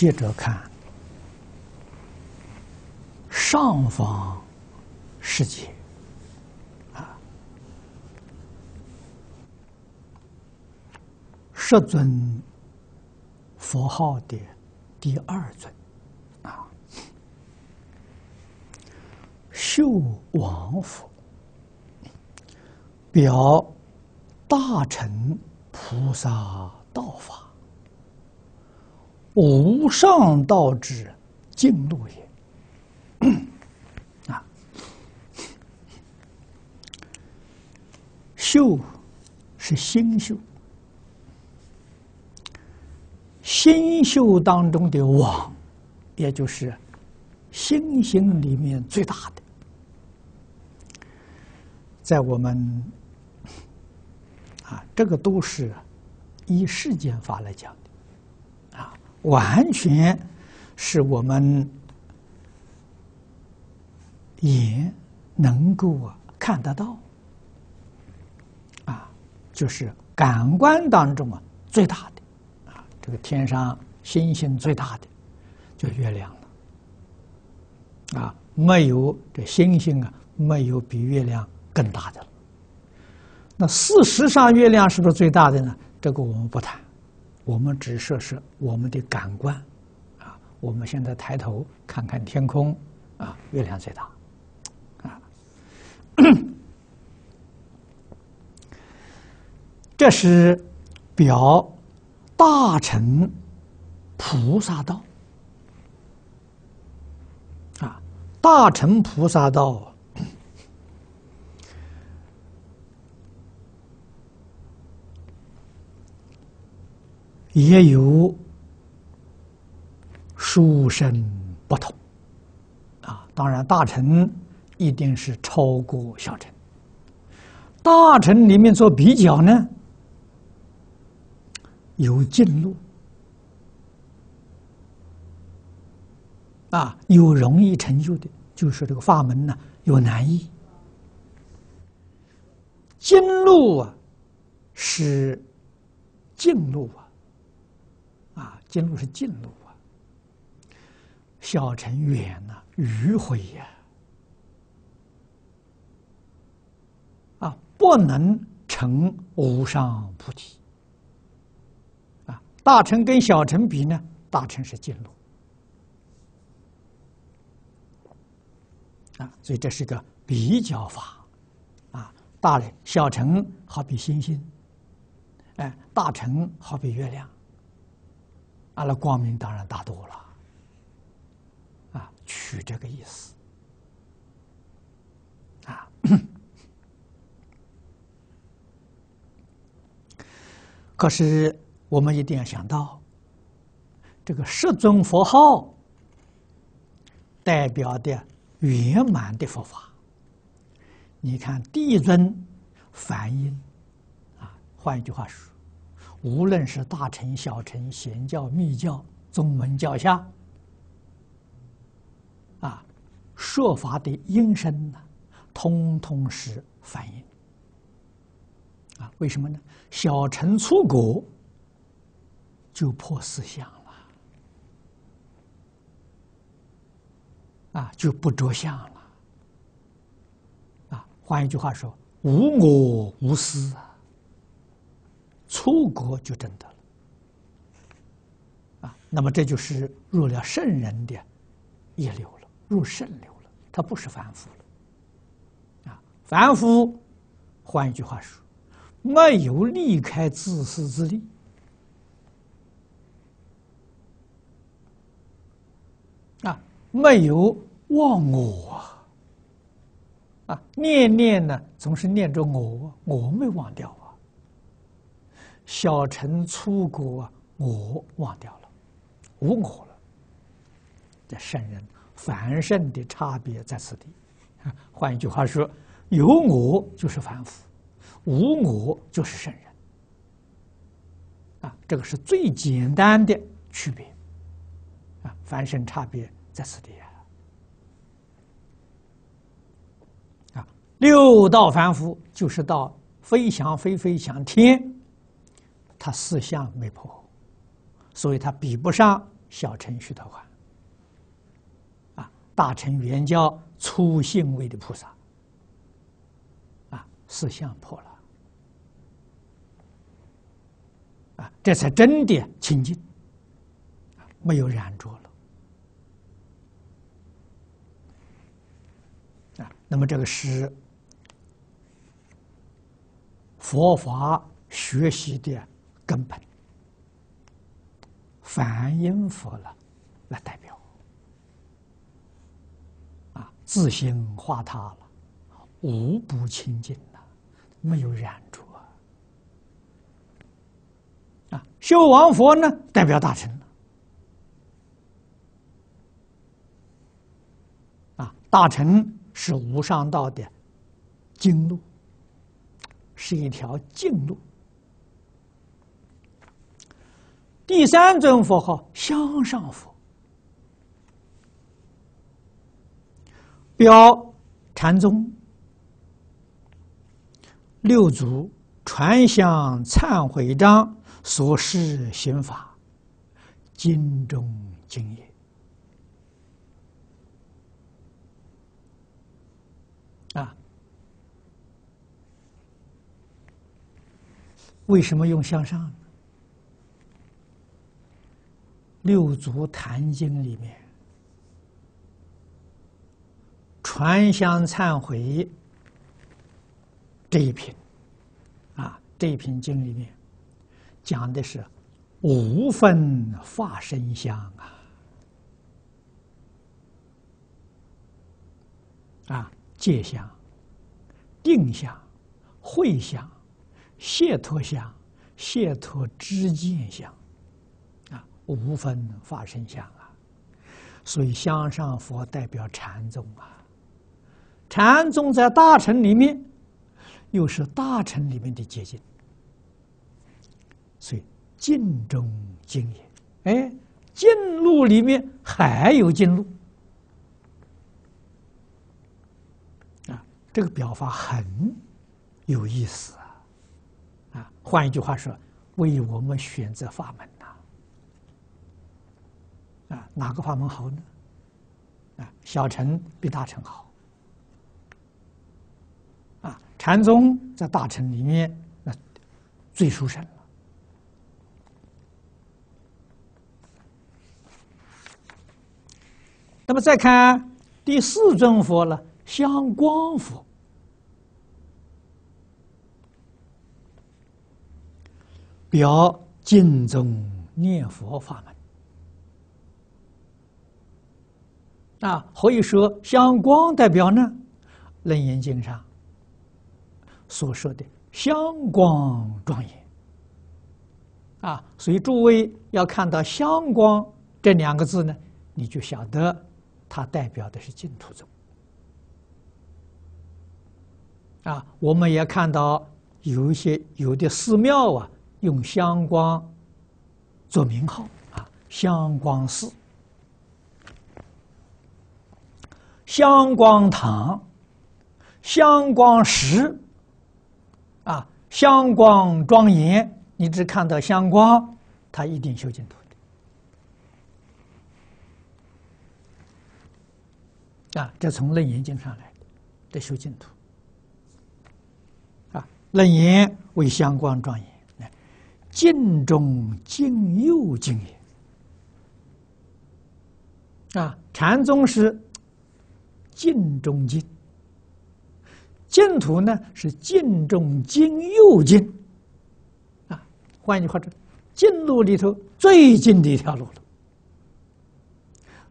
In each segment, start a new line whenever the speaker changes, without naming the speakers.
接着看，上方世界啊，十尊佛号的第二尊啊，秀王佛，表大乘菩萨道法。无上道之径路也，啊！星是星宿，星宿当中的王，也就是星星里面最大的，在我们啊，这个都是以世间法来讲。完全是我们眼能够啊看得到，啊，就是感官当中啊最大的，啊，这个天上星星最大的就月亮了，啊，没有这星星啊没有比月亮更大的了。那事实上月亮是不是最大的呢？这个我们不谈。我们只射射我们的感官，啊！我们现在抬头看看天空，啊，月亮最大，啊。这是表大乘菩萨道，啊，大乘菩萨道。也有书生不同啊，当然大臣一定是超过小臣。大臣里面做比较呢，有近路啊，有容易成就的，就是这个法门呢，有难易。经路啊，是近路啊。近路是近路啊，小乘远呐，迂回呀，啊，不能成无上菩提。啊，大乘跟小乘比呢，大乘是近路。啊，所以这是个比较法，啊，大小乘好比星星，哎，大乘好比月亮。阿拉光明当然大多了，啊，取这个意思。啊，可是我们一定要想到，这个十种佛号代表的圆满的佛法。你看，一尊、梵音，啊，换一句话说。无论是大乘、小乘、显教、密教、宗门教下，啊，说法的音声呢，通通是反应。啊，为什么呢？小乘出国就破四相了，啊，就不着相了，啊，换一句话说，无我无私。啊。出国就真的了啊！那么这就是入了圣人的一流了，入圣流了。他不是凡夫了啊！凡夫，换一句话说，没有离开自私自利啊，没有忘我啊，念念呢总是念着我，我没忘掉。小乘出国，我忘掉了，无我了。这圣人、凡圣的差别在此地。换一句话说，有我就是凡夫，无我就是圣人。啊，这个是最简单的区别。啊，凡圣差别在此地啊。啊，六道凡夫就是到飞翔飞飞翔天。他四相没破，所以他比不上小程序的话，啊，大乘原教粗行为的菩萨，啊，四相破了，啊，这才真的清净，没有染着了，啊，那么这个是佛法学习的。根本，凡音佛了，来代表啊，自行化他了，无不清净了，没有染着啊。啊，修王佛呢，代表大臣。啊，大臣是无上道的经路，是一条净路。第三尊佛号向上佛，标禅宗六祖传香忏悔章所示刑法，经中经也。啊，为什么用向上呢？六足坛经里面，传香忏悔这一品，啊，这一品经里面讲的是无分化身香啊，啊，界香、定香、慧香、解脱香、解脱知见香。无分法身相啊，所以相上佛代表禅宗啊，禅宗在大乘里面又是大乘里面的捷径，所以尽中经也，哎，净路里面还有净路啊，这个表法很有意思啊，啊，换一句话说，为我们选择法门。啊，哪个法门好呢？啊，小乘比大乘好。啊，禅宗在大乘里面那最殊胜了。那么再看第四尊佛了，相光佛，表净宗念佛法门。啊，何以说“相光”代表呢，《楞严经》上所说的“相光庄严”。啊，所以诸位要看到“相光”这两个字呢，你就晓得它代表的是净土宗。啊，我们也看到有一些有的寺庙啊，用“相光”做名号啊，“相光寺”。相光堂，相光石啊，相光庄严，你只看到相光，他一定修净土的。啊，这从楞严经上来，这修净土。啊，楞严为相光庄严，净中净又净也。啊，禅宗师。径中径，净土呢是径中径又径，啊，换句话说，径路里头最近的一条路了，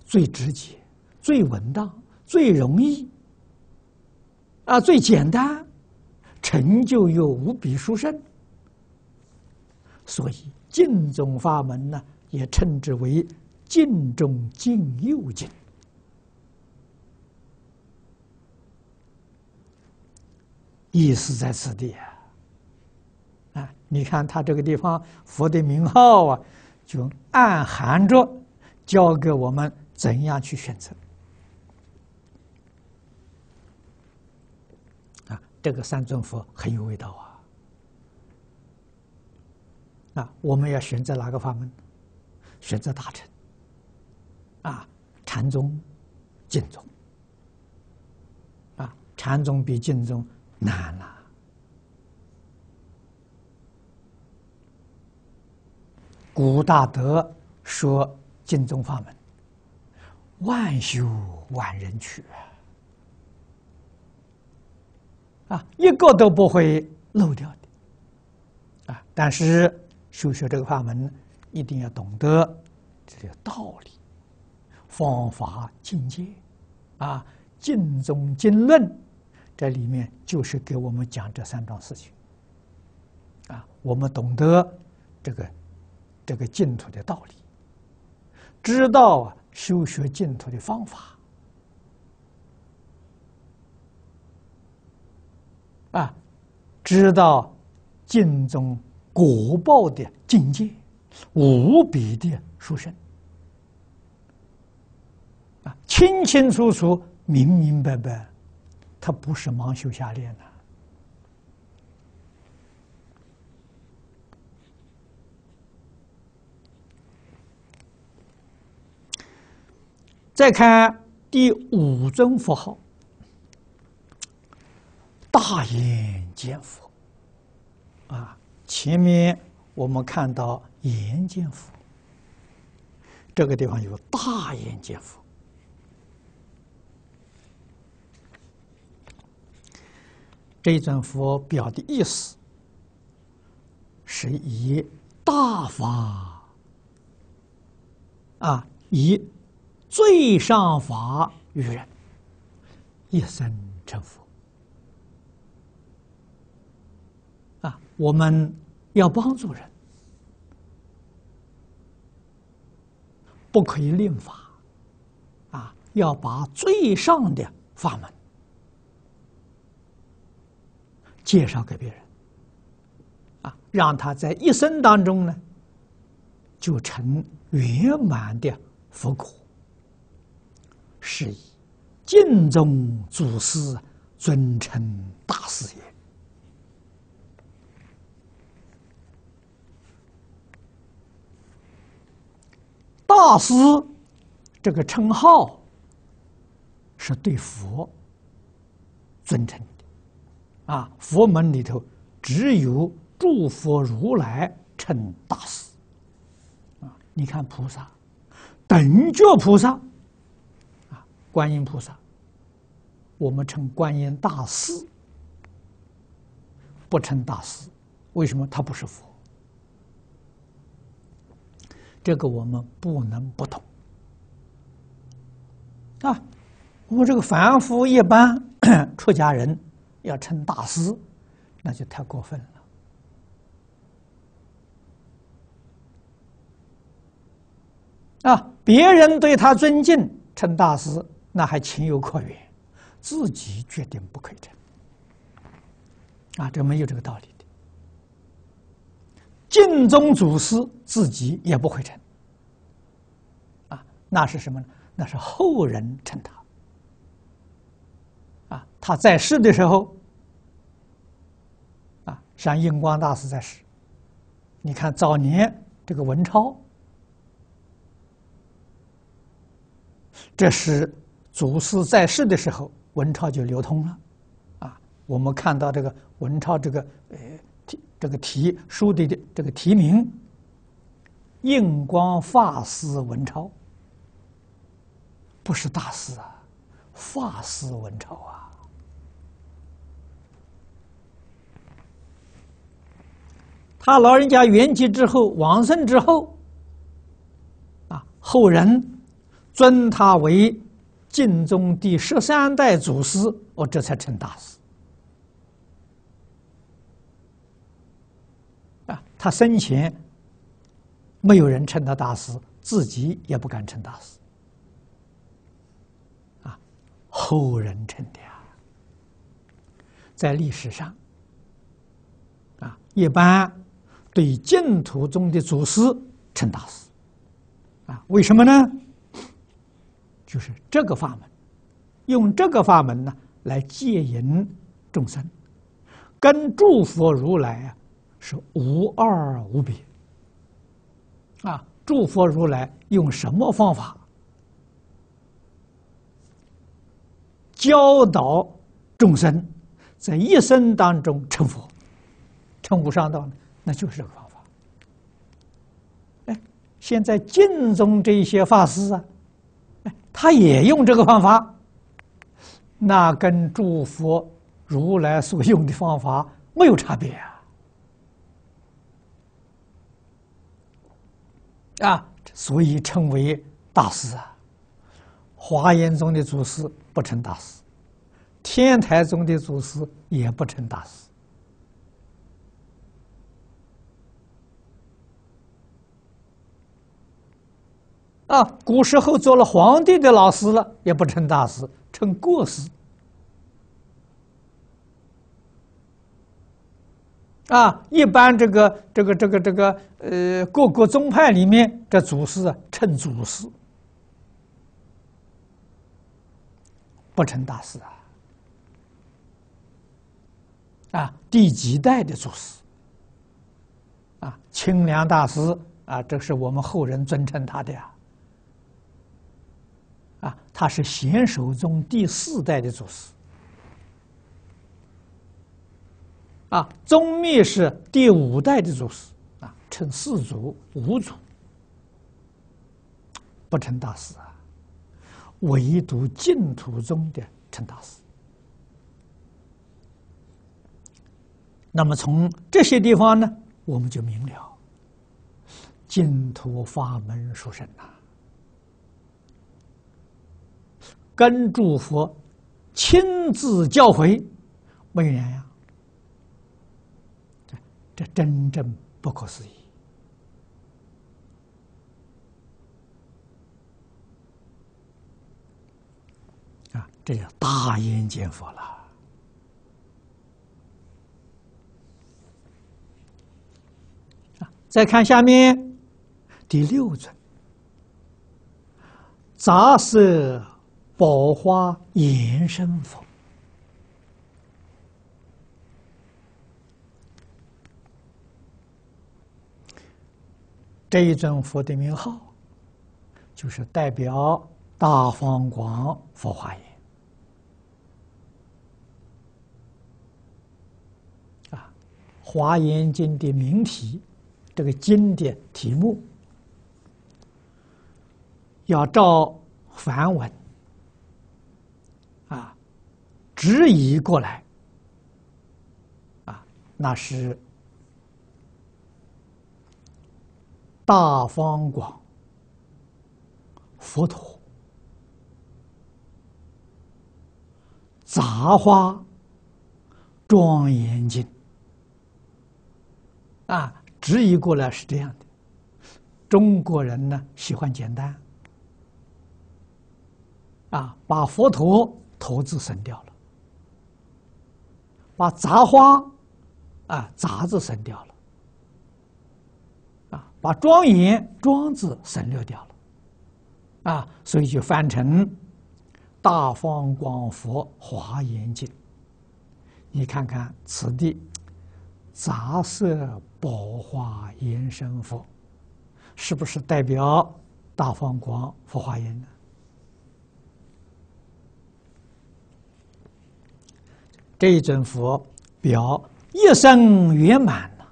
最直接、最稳当、最容易，啊，最简单，成就又无比殊胜，所以净中法门呢，也称之为净中净又净。意思在此地啊！啊，你看他这个地方佛的名号啊，就暗含着教给我们怎样去选择啊。这个三尊佛很有味道啊！啊，我们要选择哪个法门？选择大乘啊，禅宗、净宗啊，禅宗比净宗。难了。古大德说：“经中法门，万修万人取啊，一个都不会漏掉的啊。但是修学这个法门，一定要懂得这个道理、方法、境界啊，经中经论。”这里面就是给我们讲这三桩事情，啊，我们懂得这个这个净土的道理，知道啊修学净土的方法，啊，知道净中果报的境界，无比的殊胜，啊，清清楚楚，明明白白。他不是盲修瞎练的。再看第五尊佛号，大眼见佛。啊！前面我们看到眼见佛，这个地方有大眼见佛。这尊佛表的意思是以大法啊，以最上法与人，一生成佛啊。我们要帮助人，不可以另法啊，要把最上的法门。介绍给别人，啊，让他在一生当中呢，就成圆满的佛果。是以，敬重祖师，尊称大师也。大师这个称号，是对佛尊称。啊，佛门里头只有诸佛如来称大师。啊，你看菩萨，等觉菩萨，啊，观音菩萨，我们称观音大师，不称大师，为什么？他不是佛，这个我们不能不懂。啊，我们这个凡夫一般 出家人。要称大师，那就太过分了。啊，别人对他尊敬，称大师，那还情有可原；自己决定不可以称，啊，这没有这个道理的。敬宗祖师自己也不会称，啊，那是什么呢？那是后人称他，啊，他在世的时候。像印光大师在世，你看早年这个文超，这是祖师在世的时候，文超就流通了，啊，我们看到这个文超这个呃题这个题书的这个题名。印光法师文超，不是大师啊，法师文超啊。他老人家圆寂之后，王胜之后，啊，后人尊他为晋中第十三代祖师，我这才成大师。啊，他生前没有人称他大师，自己也不敢称大师，啊，后人称的啊，在历史上，啊，一般。对净土中的祖师称大师，啊，为什么呢？就是这个法门，用这个法门呢来接引众生，跟诸佛如来啊是无二无别。啊，诸佛如来用什么方法教导众生，在一生当中成佛、成无上道呢？那就是这个方法。哎，现在敬宗这些法师啊，哎，他也用这个方法，那跟诸佛如来所用的方法没有差别啊。啊，所以称为大师啊。华严宗的祖师不成大师，天台宗的祖师也不成大师。啊，古时候做了皇帝的老师了，也不称大师，称过师。啊，一般这个这个这个这个呃，各个宗派里面的祖师啊，称祖师，不成大师啊。啊，第几代的祖师。啊，清凉大师啊，这是我们后人尊称他的呀。啊，他是贤手中第四代的祖师。啊，宗密是第五代的祖师。啊，称四祖五祖，不成大师啊。唯独净土宗的成大师。那么从这些地方呢，我们就明了净土法门殊胜呐。跟诸佛亲自教诲，没有呀，这这真正不可思议啊！这叫大因见佛了再看下面第六尊杂色。宝花延生佛，这一尊佛的名号，就是代表大方广佛华音啊，《华严经》的名题，这个经的题目，要照梵文。直移过来。啊，那是大方广佛陀杂花庄严经啊，直移过来是这样的。中国人呢喜欢简单啊，把佛陀投字省掉了。把杂花，啊，杂字省掉了。啊，把庄严庄字省略掉了，啊，所以就翻成《大放光佛华严经》。你看看此地，杂色宝华严身佛，是不是代表大放光佛华严呢？这一尊佛表一生圆满呐，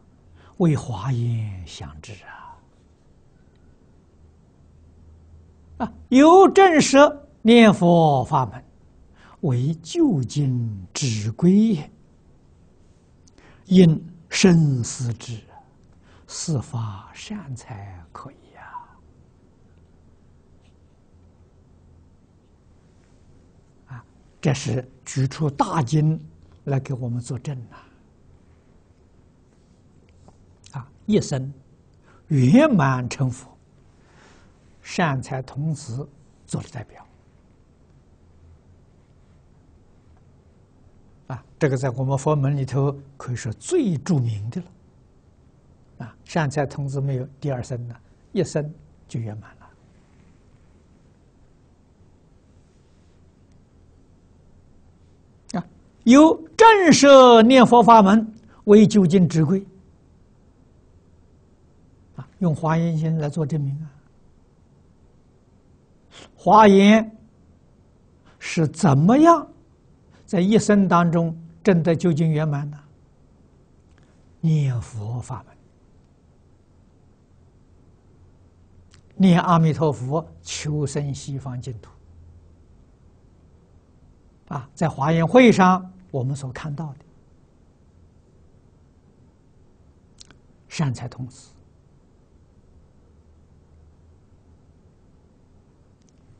为华严相知啊！啊，由正舍念佛法门为究竟之归也，应深思之，四法善财可以啊，这是举出大经。来给我们作证呐、啊！一生圆满成佛，善财童子做了代表。啊，这个在我们佛门里头可以说最著名的了。啊，善财童子没有第二生呢，一生就圆满。由正摄念佛法门为究竟之归，啊，用华严经来做证明啊。华严是怎么样在一生当中证得究竟圆满的？念佛法门，念阿弥陀佛，求生西方净土。啊，在华严会上。我们所看到的善财童子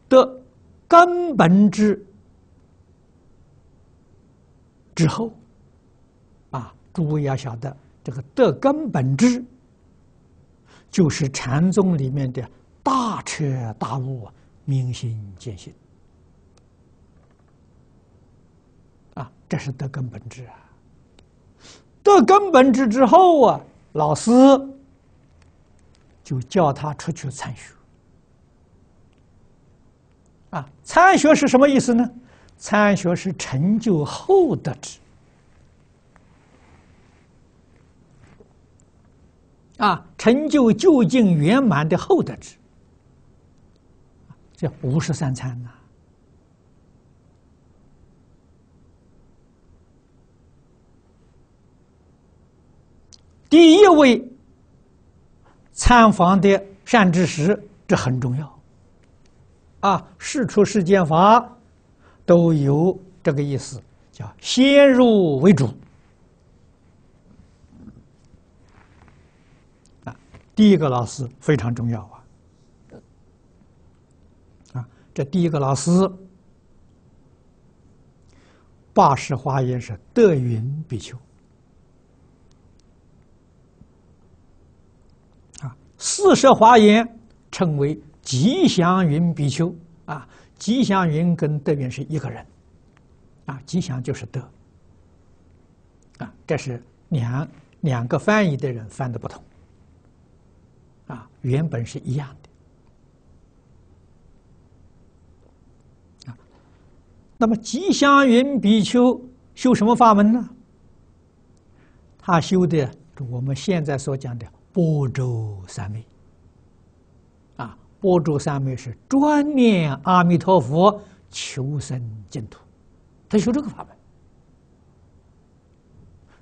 的根本之之后，啊，诸位要晓得，这个的根本之就是禅宗里面的大彻大悟啊，明心见性。这是得根本智啊！得根本智之后啊，老师就叫他出去参学。啊，参学是什么意思呢？参学是成就后得智，啊，成就究竟圆满的后得智，这五十三餐呐。第一位参访的善知识，这很重要。啊，事出世间法都有这个意思，叫先入为主。啊，第一个老师非常重要啊。啊，这第一个老师，八十华严是德云比丘。四射华严称为吉祥云比丘。啊，吉祥云跟德云是一个人。啊，吉祥就是德。啊，这是两两个翻译的人翻的不同。啊，原本是一样的。啊，那么吉祥云比丘修什么法门呢？他修的，我们现在所讲的。波洲三昧，啊，波洲三昧是专念阿弥陀佛求生净土。他修这个法门。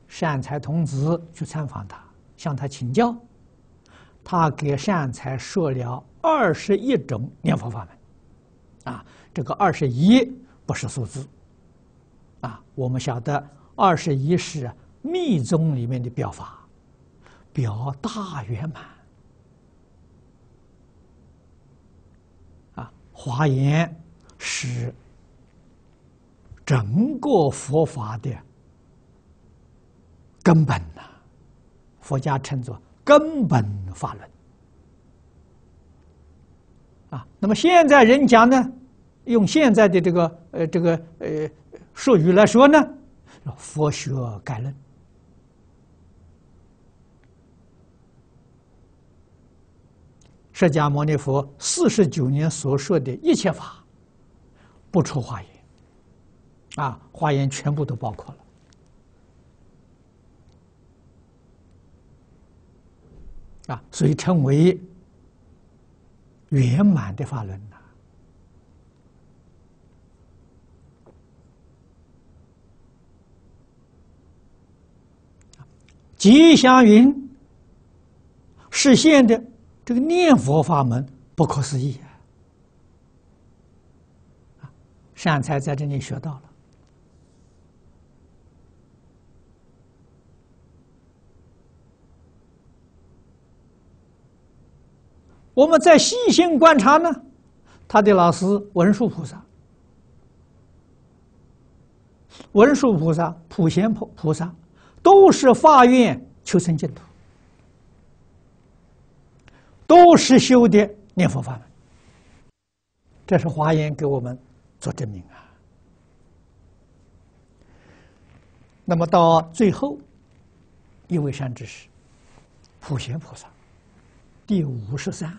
善财童子去参访他，向他请教，他给善财说了二十一种念佛法门。啊，这个二十一不是数字，啊，我们晓得二十一是密宗里面的表法。表大圆满，啊，华严是整个佛法的根本呐，佛家称作根本法论。啊，那么现在人讲呢，用现在的这个呃这个呃术语来说呢，佛学概论。释迦牟尼佛四十九年所说的一切法，不出华严，啊，华严全部都包括了，啊，所以称为圆满的法轮呐。吉祥云实现的。这个念佛法门不可思议啊！善财在这里学到了。我们在细心观察呢，他的老师文殊菩萨、文殊菩萨、普贤菩菩萨，都是发愿求生净土。都是修的念佛法门，这是华严给我们做证明啊。那么到最后，一位善知识，普贤菩萨，第五十三，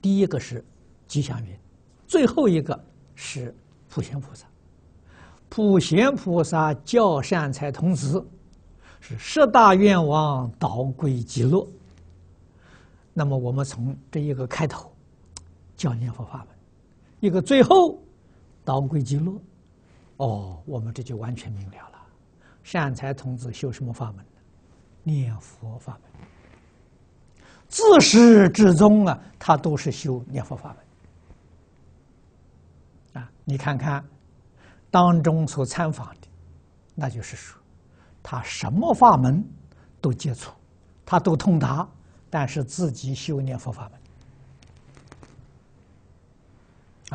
第一个是吉祥云，最后一个是普贤菩萨。普贤菩萨教善财童子，是十大愿望导归极乐。那么我们从这一个开头叫念佛法门，一个最后刀归极乐，哦，我们这就完全明了了。善财童子修什么法门？念佛法门。自始至终啊，他都是修念佛法门。啊，你看看当中所参访的，那就是说他什么法门都接触，他都通达。但是自己修炼佛法门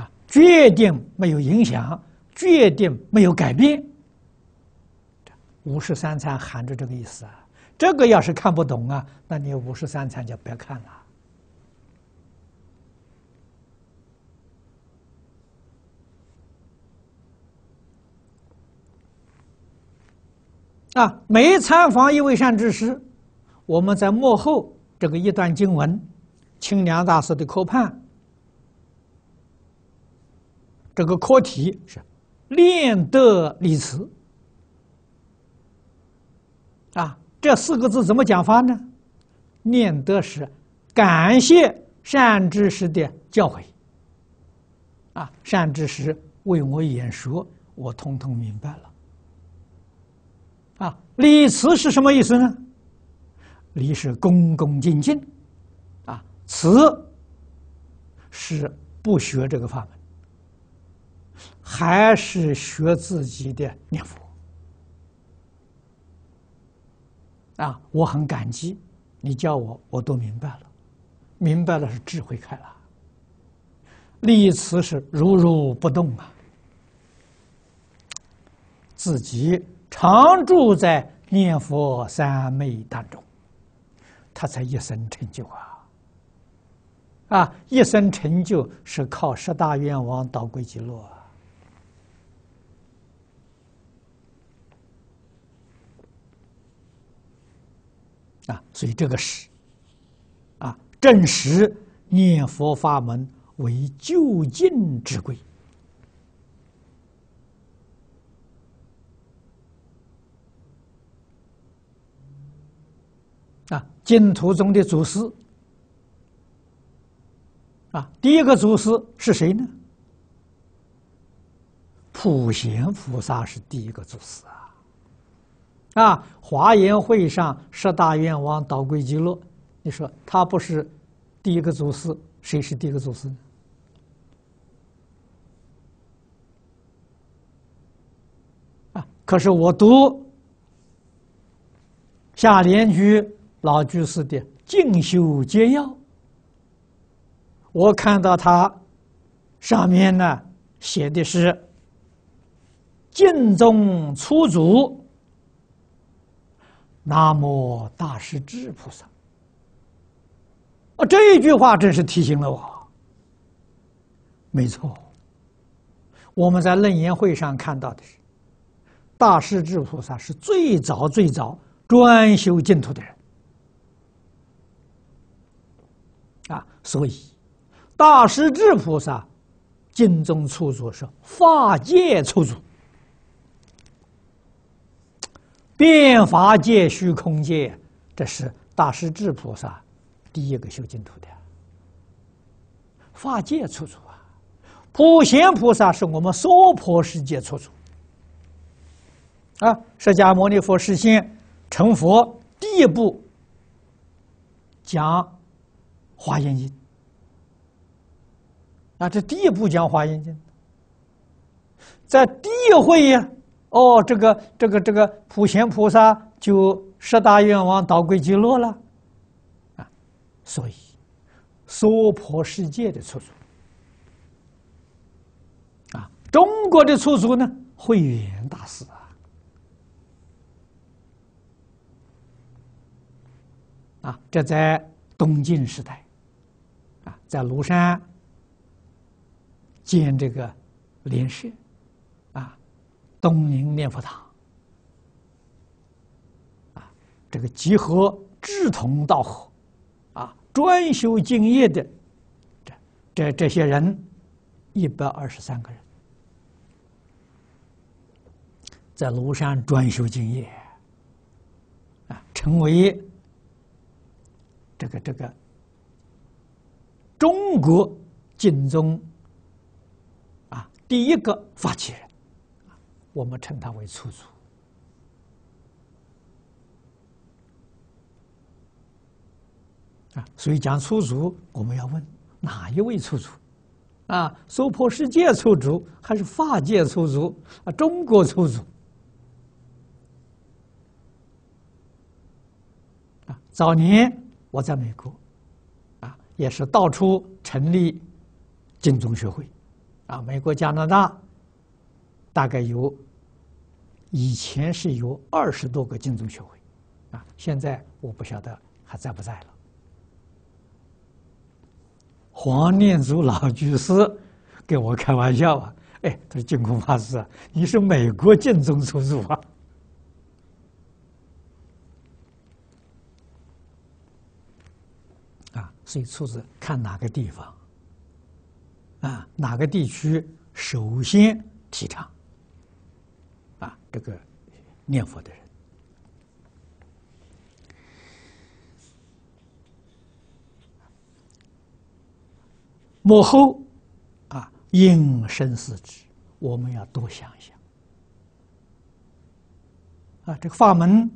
啊，决定没有影响，决定没有改变。五十三参含着这个意思啊，这个要是看不懂啊，那你五十三参就别看了啊。没参访一位善知识，我们在幕后。这个一段经文，清凉大师的科判，这个课题是“念得礼慈”啊，这四个字怎么讲法呢？念得”是感谢善知识的教诲啊，善知识为我演说，我通通明白了啊。礼慈是什么意思呢？你是恭恭敬敬，啊，慈是不学这个法门，还是学自己的念佛啊？我很感激你教我，我都明白了，明白了是智慧开了。立慈是如如不动啊，自己常住在念佛三昧当中。他才一生成就啊！啊，一生成就是靠十大愿望导归极乐啊！所以这个是啊，证实念佛法门为究竟之归。净土中的祖师啊，第一个祖师是谁呢？普贤菩萨是第一个祖师啊！啊，华严会上十大愿望导归极乐，你说他不是第一个祖师，谁是第一个祖师？呢？啊，可是我读下莲居。老居士的《静修捷要》，我看到他上面呢写的是“敬中出祖，南无大势至菩萨”。啊，这一句话真是提醒了我。没错，我们在楞严会上看到的是，大势至菩萨是最早最早专修净土的人。所以，大势至菩萨，经中出处是法界出处。变法界虚空界，这是大势至菩萨第一个修净土的，法界出处啊。普贤菩萨是我们娑婆世界出处。啊。释迦牟尼佛事先成佛第一步讲。华严经，啊，这第一步讲华严经，在第一会呀，哦，这个这个这个普贤菩萨就十大愿望倒归极乐了，啊，所以娑婆世界的出处。啊，中国的出处呢，慧远大师啊，啊，这在东晋时代。在庐山建这个林氏啊，东宁念佛堂啊，这个集合志同道合啊，专修敬业的这这这些人，一百二十三个人在庐山专修敬业啊，成为这个这个。中国净宗啊，第一个发起人，我们称他为出祖啊。所以讲出祖，我们要问哪一位出祖？啊，娑婆世界出祖，还是法界出祖？啊，中国出祖？啊，早年我在美国。也是到处成立金钟学会，啊，美国、加拿大大概有以前是有二十多个金钟学会，啊，现在我不晓得还在不在了。黄念祖老居士跟我开玩笑啊，哎，他说净空法师，你是美国金钟出主啊？所以，出自看哪个地方啊？哪个地区首先提倡啊？这个念佛的人，幕后啊，应身四指，我们要多想一想啊。这个法门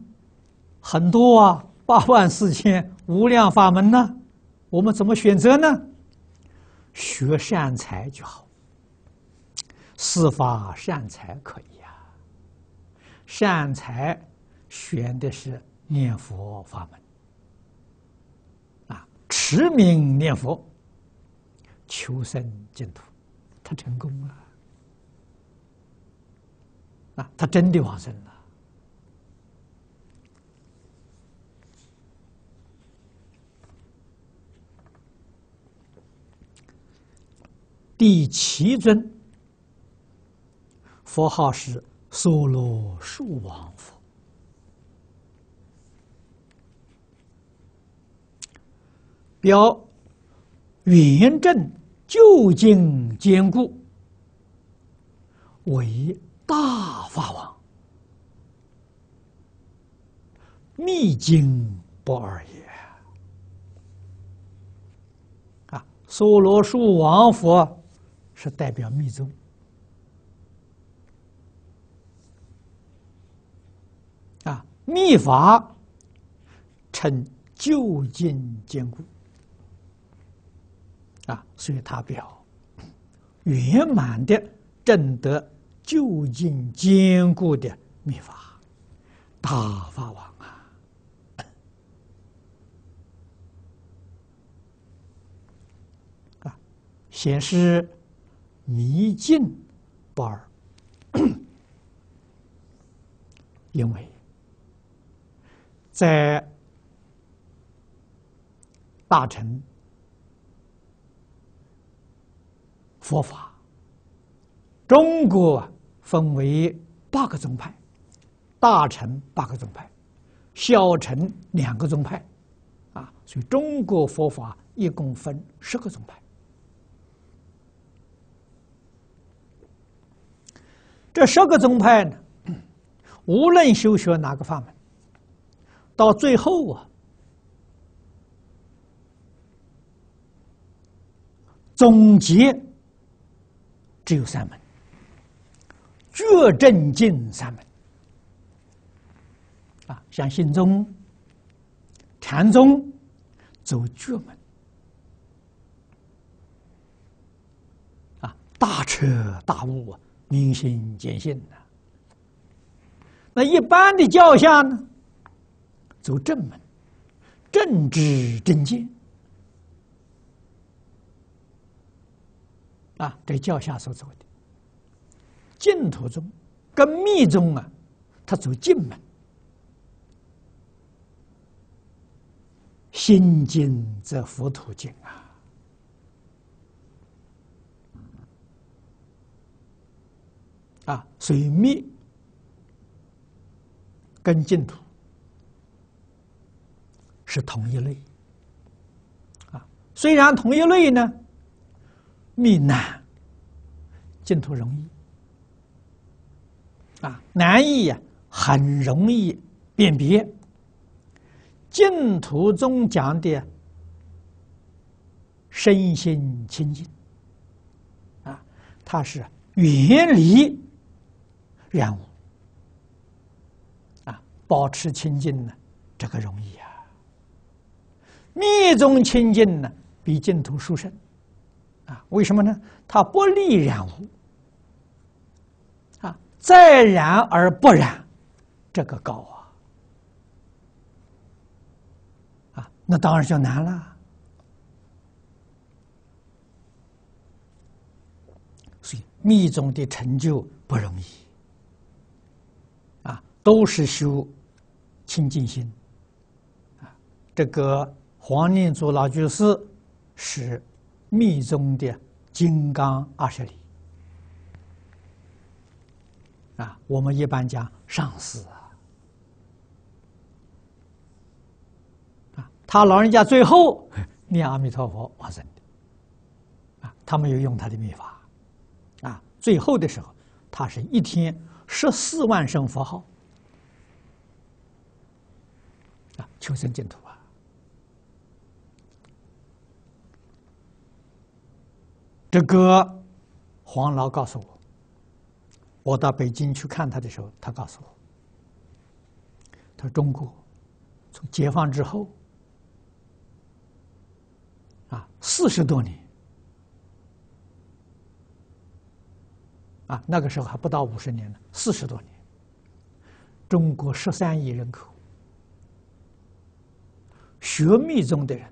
很多啊，八万四千无量法门呢。我们怎么选择呢？学善财就好，四法善财可以啊。善财选的是念佛法门，啊，持名念佛，求生净土，他成功了，啊，他真的往生了。第七尊，佛号是娑罗树王佛，表圆正究竟坚固，为大法王，密经不二也。啊，娑罗树王佛。是代表密宗啊，密法成就近坚固啊，所以它表圆满的证得就近坚固的密法大法王啊，显示。迷禁，不 尔。因为，在大乘佛法，中国啊分为八个宗派，大乘八个宗派，小乘两个宗派，啊，所以中国佛法一共分十个宗派。这十个宗派呢，无论修学哪个法门，到最后啊，总结只有三门：觉正见三门啊，像信宗、禅宗走觉门啊，大彻大悟啊。明心见性的。那一般的教下呢，走正门，正知正见啊，这教下所走的净土宗跟密宗啊，它走进门，心经则佛土经啊。啊，水密跟净土是同一类。啊，虽然同一类呢，密难，净土容易。啊，难以很容易辨别。净土中讲的身心清净，啊，它是远离。然后啊，保持清净呢，这个容易啊。密宗清净呢，比净土殊胜啊。为什么呢？它不立染物啊，再染而不染，这个高啊啊，那当然就难了。所以密宗的成就不容易。都是修清净心啊！这个黄念祖老居士是密宗的金刚二舍里啊。我们一般讲上师啊，他老人家最后念阿弥陀佛往生的啊，他没有用他的秘法啊。最后的时候，他是一天十四万声佛号。求生净土啊！这个黄老告诉我，我到北京去看他的时候，他告诉我，他说中国从解放之后啊，四十多年啊，那个时候还不到五十年呢，四十多年，中国十三亿人口。学密宗的人，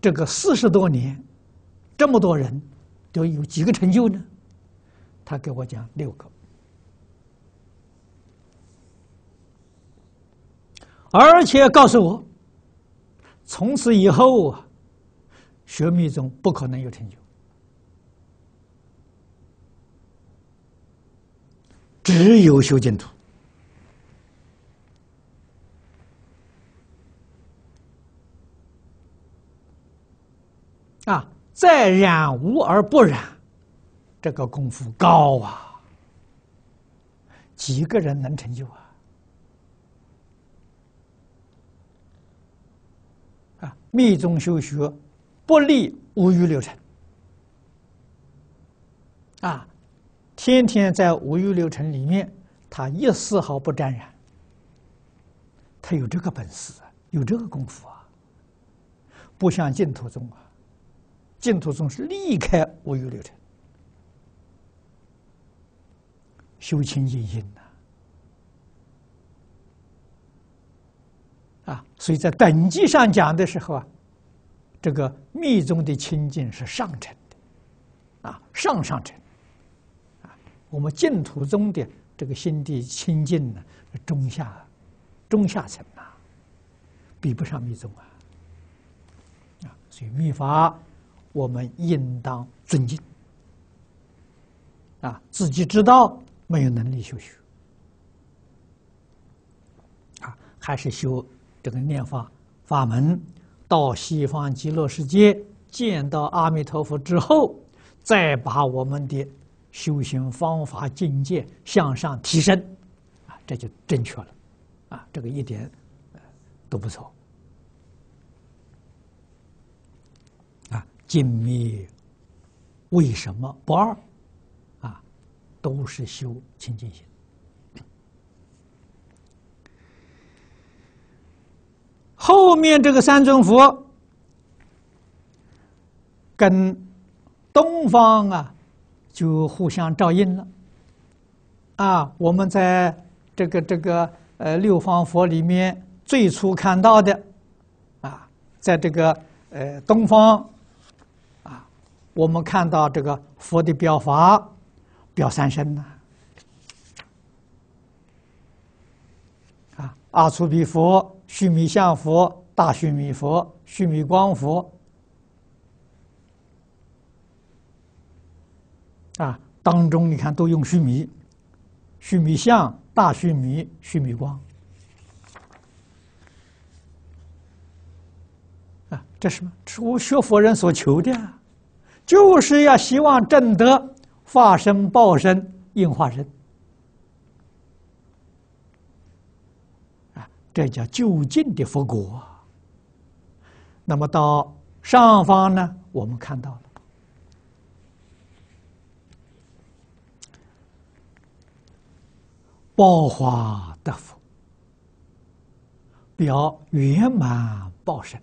这个四十多年，这么多人，都有几个成就呢？他给我讲六个，而且告诉我，从此以后啊，学密宗不可能有成就，只有修净土。啊，在染无而不染，这个功夫高啊！几个人能成就啊？啊，密宗修学不立无欲六尘，啊，天天在无欲六尘里面，他一丝毫不沾染，他有这个本事啊，有这个功夫啊，不像净土宗啊。净土宗是离开五欲六尘，修清净心呐。啊，所以在等级上讲的时候啊，这个密宗的清净是上乘的，啊，上上乘。啊，我们净土宗的这个心地清净呢，中下，中下层啊，比不上密宗啊。啊，所以密法。我们应当尊敬啊，自己知道没有能力修学，啊，还是修这个念法法门，到西方极乐世界见到阿弥陀佛之后，再把我们的修行方法、境界向上提升，啊，这就正确了，啊，这个一点都不错。静密为什么不二啊？都是修清净心。后面这个三尊佛跟东方啊就互相照应了啊。我们在这个这个呃六方佛里面最初看到的啊，在这个呃东方。我们看到这个佛的表法，表三身呐，啊，阿刍比佛、须弥相佛、大须弥佛、须弥光佛，啊，当中你看都用须弥，须弥相、大须弥、须弥光，啊，这什么？出学佛人所求的。啊。就是要希望证得化生、报生、应化生啊，这叫就近的佛果。那么到上方呢，我们看到了报化得福，表圆满报身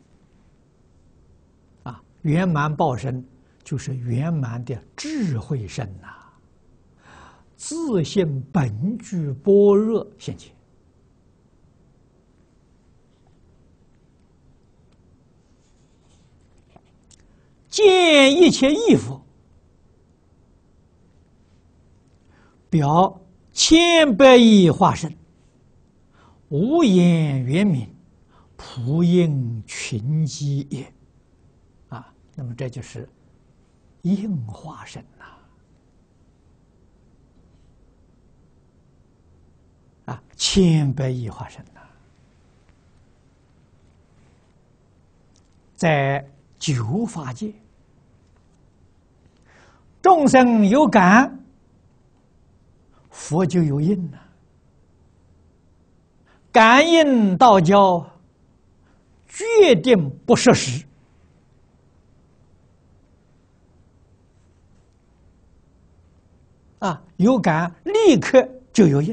啊，圆满报身。就是圆满的智慧身呐，自信本具般若现前，见一切义佛，表千百亿化身，无眼圆明，普应群机也。啊，那么这就是。应化身呐，啊，千百亿化身呐，在九法界，众生有感，佛就有应呐。感应道交，决定不摄食。有感立刻就有应，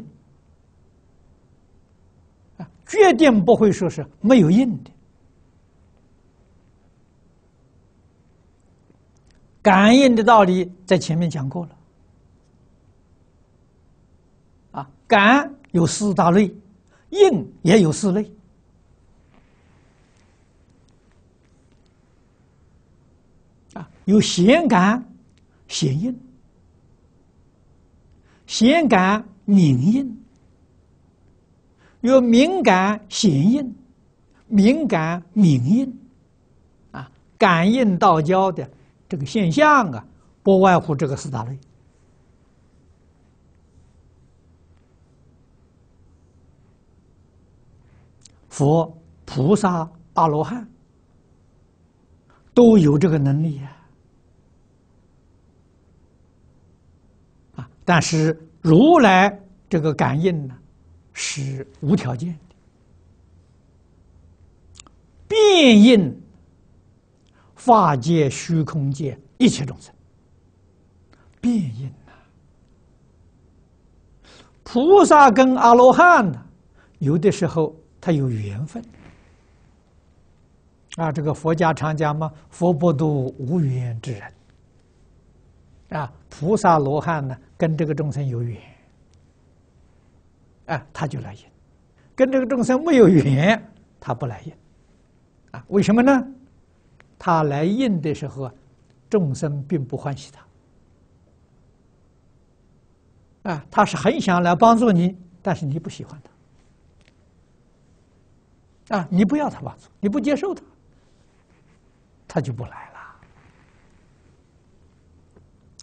啊，绝对不会说是没有应的。感应的道理在前面讲过了，啊，感有四大类，应也有四类，啊，有显感显应。显感应印，有敏感显印，敏感明印，啊，感应道交的这个现象啊，不外乎这个四大类。佛、菩萨、阿罗汉都有这个能力呀。但是如来这个感应呢，是无条件的，变应法界虚空界一切众生，变应啊！菩萨跟阿罗汉呢，有的时候他有缘分啊。这个佛家常讲嘛，佛不度无缘之人啊，菩萨罗汉呢。跟这个众生有缘，啊，他就来应；跟这个众生没有缘，他不来应。啊，为什么呢？他来应的时候，众生并不欢喜他。啊，他是很想来帮助你，但是你不喜欢他。啊，你不要他帮助，你不接受他，他就不来了。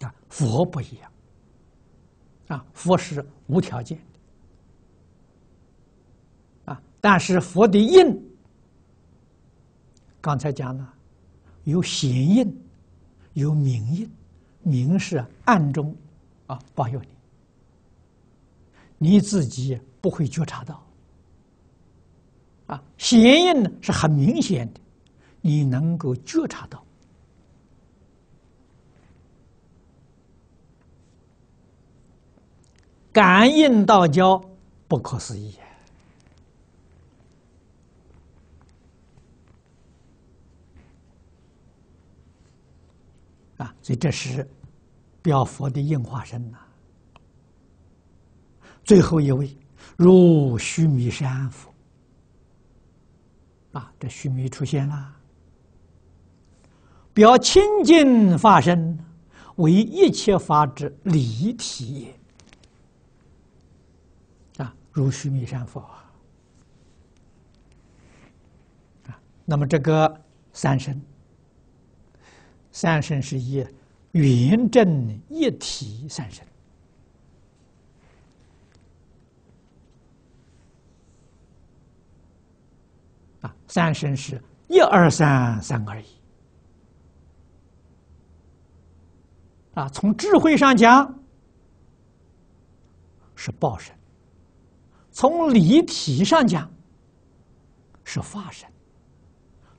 啊，佛不一样。佛是无条件的啊，但是佛的印，刚才讲了，有显印，有明印，明是暗中啊，保佑你，你自己不会觉察到啊，显印呢是很明显的，你能够觉察到。感应道交，不可思议啊！所以这是表佛的应化身呐。最后一位，入须弥山佛。啊，这须弥出现了，表清净法身为一切法之离体也。如须弥山佛啊，那么这个三身，三身是一圆正一体三身啊，三身是一二三三个一啊，从智慧上讲是报身。从离体上讲，是化身；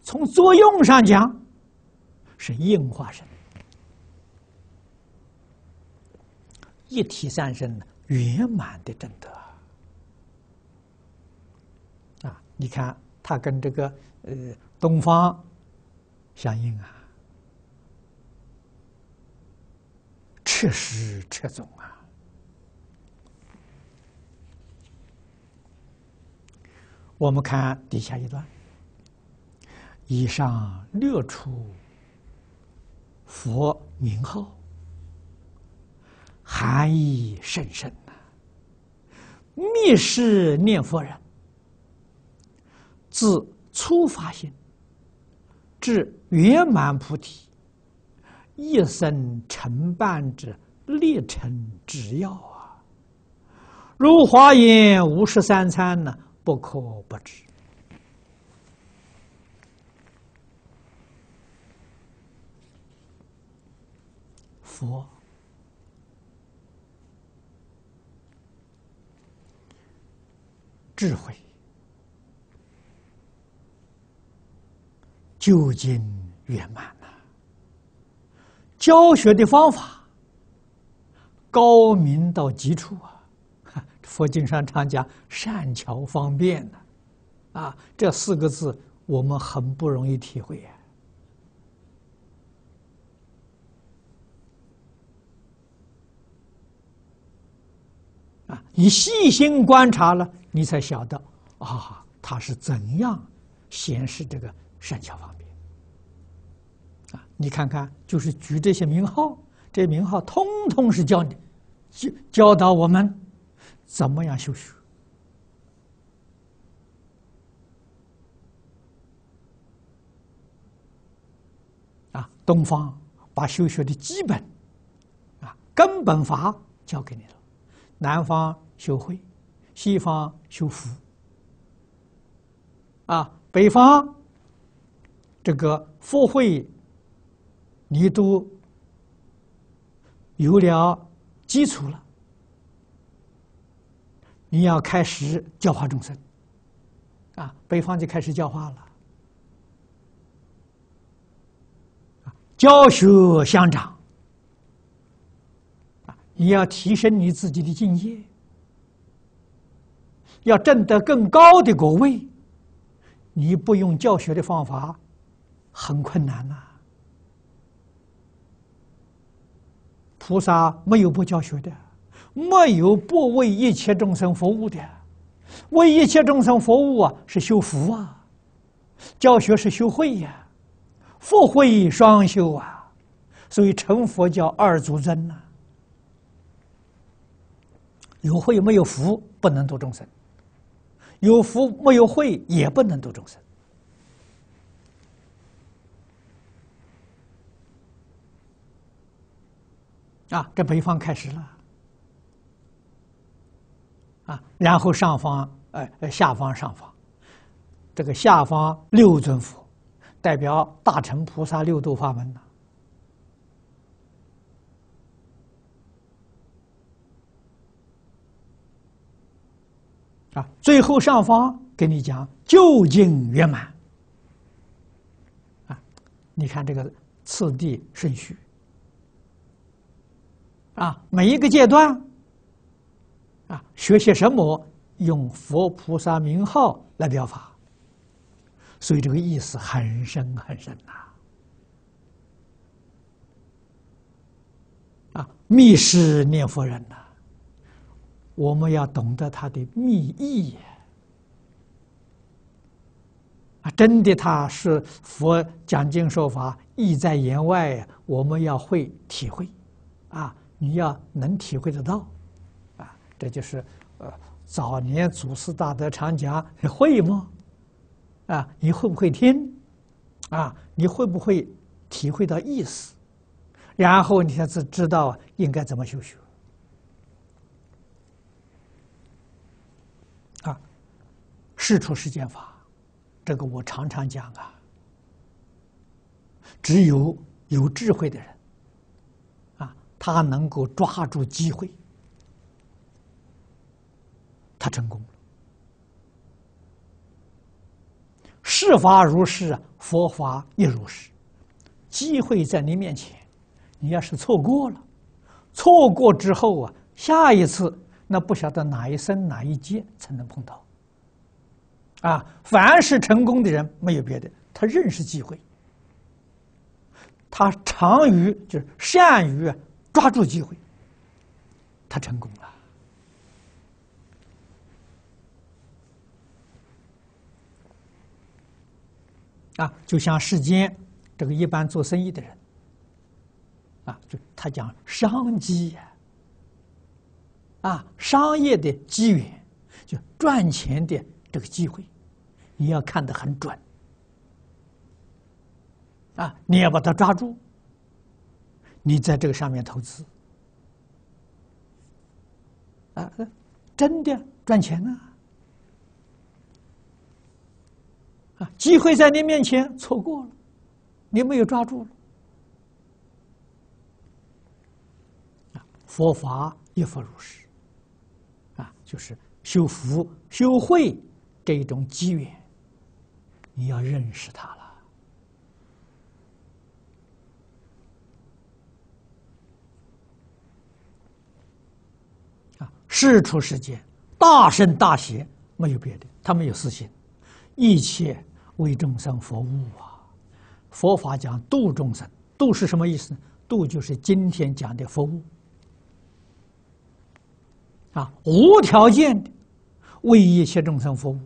从作用上讲，是应化身。一体三身，圆满的正德啊！你看，它跟这个呃东方相应啊，彻实彻种啊。我们看底下一段，以上六处佛名号含义甚深呐。密室念佛人，自初发心至圆满菩提，一生承办之历成之要啊。如华严五十三餐呢。不可不知，佛智慧究竟圆满了，教学的方法高明到极处啊！佛经上常讲“善巧方便”的，啊，这四个字我们很不容易体会啊，你细心观察了，你才晓得啊，他是怎样显示这个善巧方便。啊，你看看，就是举这些名号，这名号通通是教你教教导我们。怎么样修学？啊，东方把修学的基本，啊，根本法教给你了；南方修慧，西方修福，啊，北方这个佛会，你都有了基础了。你要开始教化众生啊，北方就开始教化了教学相长啊，你要提升你自己的境界，要挣得更高的果位，你不用教学的方法，很困难呐。菩萨没有不教学的。没有不为一切众生服务的，为一切众生服务啊，是修福啊，教学是修慧呀，福慧双修啊，所以成佛叫二足尊呐。有慧没有福不能度众生，有福没有慧也不能度众生。啊，这北方开始了。啊，然后上方，呃，下方上方，这个下方六尊佛代表大乘菩萨六度法门呢。啊，最后上方给你讲究竟圆满。啊，你看这个次第顺序。啊，每一个阶段。啊，学些什么？用佛菩萨名号来表法。所以这个意思很深很深呐。啊，密室念佛人呐，我们要懂得他的密意啊，真的他是佛讲经说法意在言外呀，我们要会体会啊，你要能体会得到。这就是，呃，早年祖师大德常讲，你会吗？啊，你会不会听？啊，你会不会体会到意思？然后你才知知道应该怎么修学。啊，事出世间法，这个我常常讲啊。只有有智慧的人，啊，他能够抓住机会。他成功了。事法如是啊，佛法亦如是。机会在你面前，你要是错过了，错过之后啊，下一次那不晓得哪一生哪一劫才能碰到。啊，凡是成功的人，没有别的，他认识机会，他长于就是善于抓住机会，他成功了。啊，就像世间这个一般做生意的人，啊，就他讲商机，啊，商业的机缘，就赚钱的这个机会，你要看得很准，啊，你要把它抓住，你在这个上面投资，啊，真的赚钱呢。啊，机会在你面前错过了，你没有抓住了。佛法亦复如是。啊，就是修福修慧这一种机缘，你要认识它了。啊，出世间，大圣大贤没有别的，他没有私心。一切为众生服务啊！佛法讲度众生，度是什么意思呢？度就是今天讲的服务啊，无条件的为一切众生服务，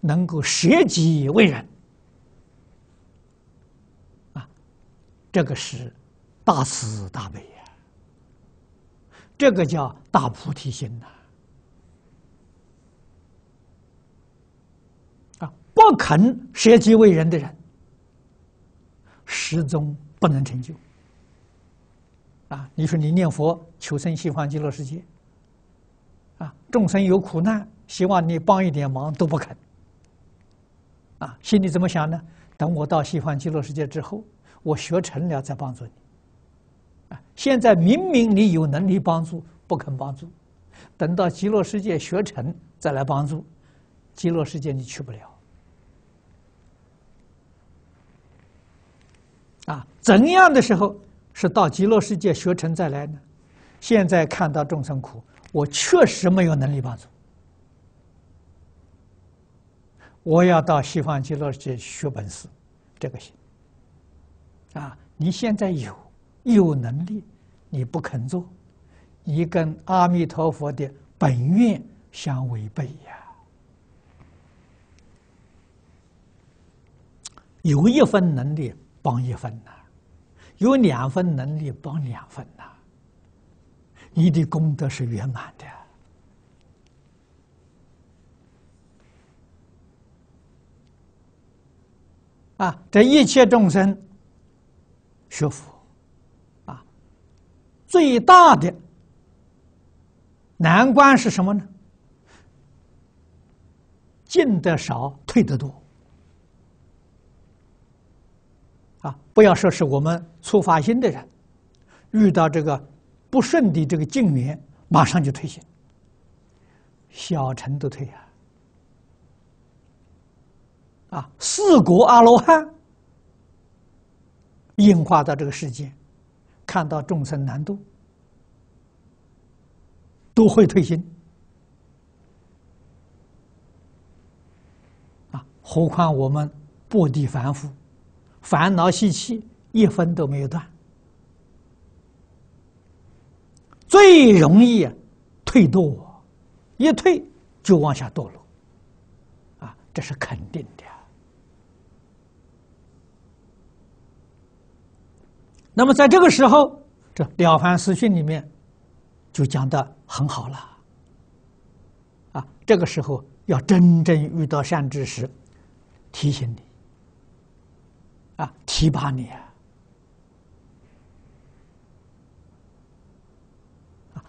能够舍己为人啊，这个是大慈大悲呀，这个叫大菩提心呐。不肯舍己为人的人，始终不能成就。啊！你说你念佛求生西方极乐世界，啊，众生有苦难，希望你帮一点忙都不肯。啊，心里怎么想呢？等我到西方极乐世界之后，我学成了再帮助你。啊，现在明明你有能力帮助，不肯帮助，等到极乐世界学成再来帮助，极乐世界你去不了。啊，怎样的时候是到极乐世界学成再来呢？现在看到众生苦，我确实没有能力帮助。我要到西方极乐世界学本事，这个行。啊，你现在有有能力，你不肯做，你跟阿弥陀佛的本愿相违背呀。有一分能力。帮一份呐，有两份能力帮两份呐。你的功德是圆满的啊！这一切众生学佛啊，最大的难关是什么呢？进得少，退得多。不要说是我们触发心的人，遇到这个不顺的这个境缘，马上就退心，小城都退呀。啊，四国阿罗汉，应化到这个世界，看到众生难度，都会退心。啊，何况我们不地凡夫。烦恼习气一分都没有断，最容易退堕，一退就往下堕落，啊，这是肯定的。那么在这个时候，《这了凡四训》里面就讲的很好了，啊，这个时候要真正遇到善知识，提醒你。啊，提拔你啊！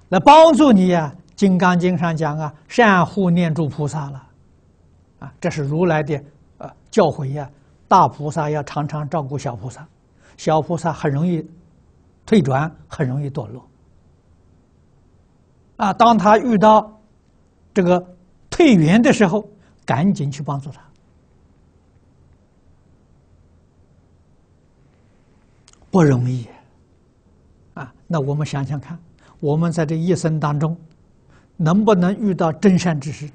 来帮助你啊！《金刚经》上讲啊，善护念住菩萨了，啊，这是如来的呃教诲呀。大菩萨要常常照顾小菩萨，小菩萨很容易退转，很容易堕落。啊，当他遇到这个退缘的时候，赶紧去帮助他。不容易啊！那我们想想看，我们在这一生当中，能不能遇到真善知识？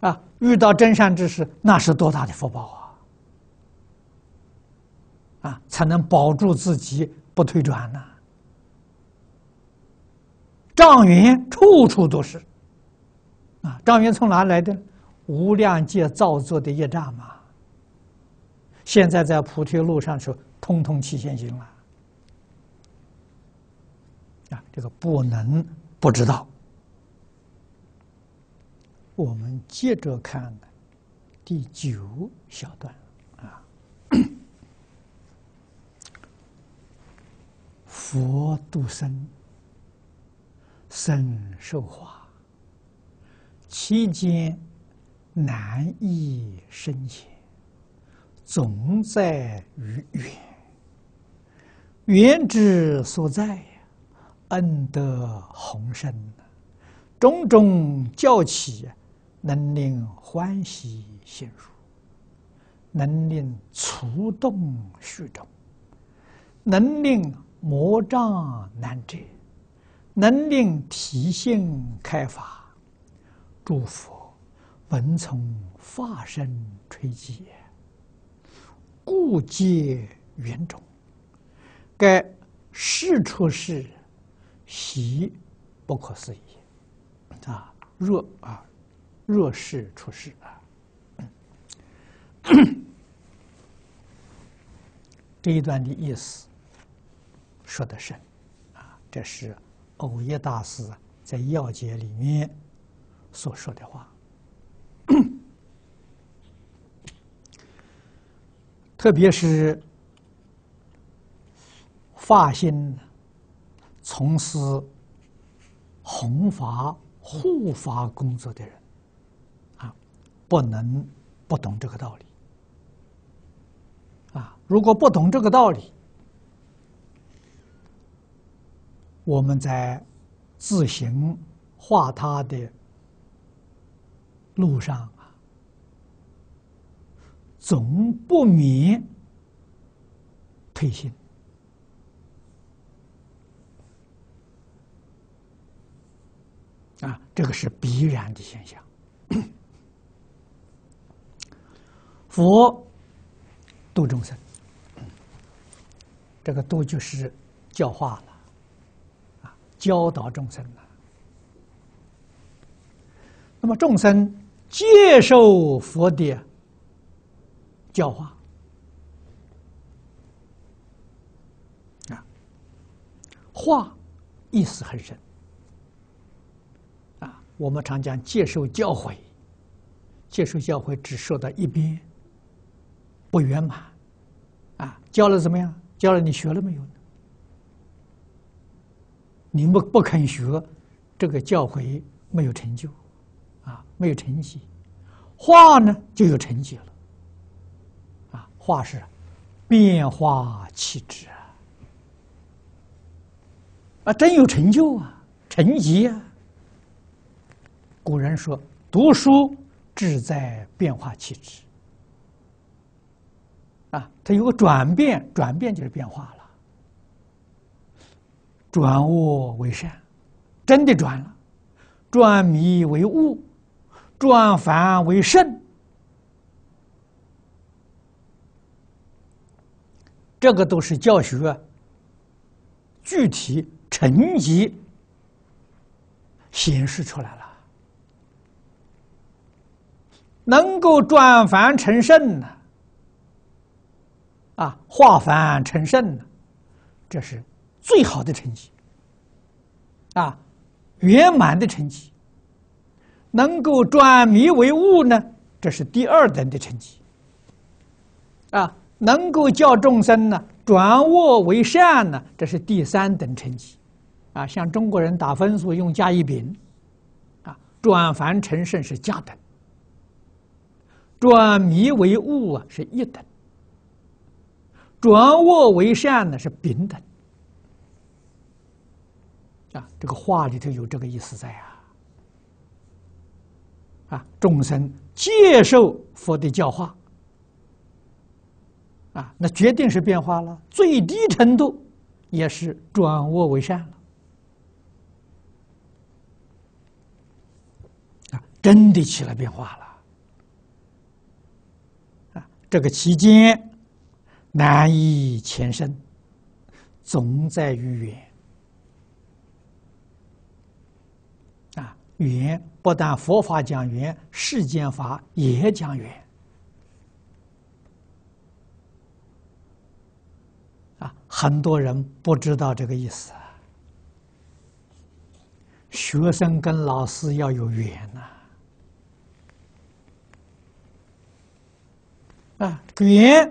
啊，遇到真善知识，那是多大的福报啊！啊，才能保住自己不退转呢。障云处处都是啊，障云从哪来的？无量界造作的业障嘛。现在在菩提路上说，通通弃现行了。啊，这个不能不知道。我们接着看第九小段啊，佛度生，生受化，期间难易深浅。总在于缘，缘之所在恩德宏深。种种教起，能令欢喜心如，能令触动虚中，能令魔障难遮，能令体性开发。祝福。文从法身垂迹。故皆缘种，该事出世，习不可思议啊！若啊，若是出世啊，这一段的意思说的是啊，这是欧耶大师在《药解》里面所说的话。特别是，发心从事弘法护法工作的人，啊，不能不懂这个道理。啊，如果不懂这个道理，我们在自行化他的路上。总不免退心啊，这个是必然的现象。佛度众生，这个度就是教化了啊，教导众生了。那么众生接受佛的。教化啊，化意思很深啊。我们常讲接受教诲，接受教诲只说到一边，不圆满啊。教了怎么样？教了你学了没有呢？你们不肯学，这个教诲没有成就啊，没有成绩。化呢就有成绩了。化是变化气质啊，啊，真有成就啊，成绩啊！古人说，读书志在变化气质啊，他有个转变，转变就是变化了，转恶为善，真的转了，转迷为悟，转凡为圣。这个都是教学具体成绩显示出来了，能够转凡成圣呢，啊，化凡成圣呢，这是最好的成绩啊，圆满的成绩。能够转迷为悟呢，这是第二等的成绩啊。能够叫众生呢转恶为善呢，这是第三等成绩，啊，像中国人打分数用加一丙，啊，转凡成圣是加等，转迷为悟啊是一等，转恶为善呢是丙等，啊，这个话里头有这个意思在啊，啊，众生接受佛的教化。啊，那决定是变化了，最低程度也是转恶为善了，啊，真的起了变化了，啊，这个其间难以前身，总在于缘，啊，缘不但佛法讲缘，世间法也讲缘。啊，很多人不知道这个意思。学生跟老师要有缘呐。啊，缘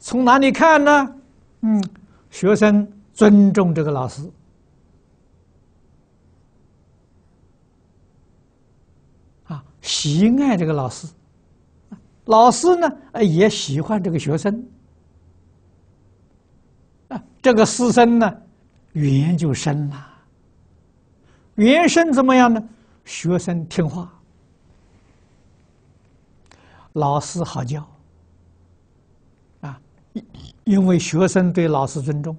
从哪里看呢？嗯，学生尊重这个老师，啊，喜爱这个老师，老师呢，呃，也喜欢这个学生。啊，这个师生呢，缘就深了。缘深怎么样呢？学生听话，老师好教。啊，因因为学生对老师尊重。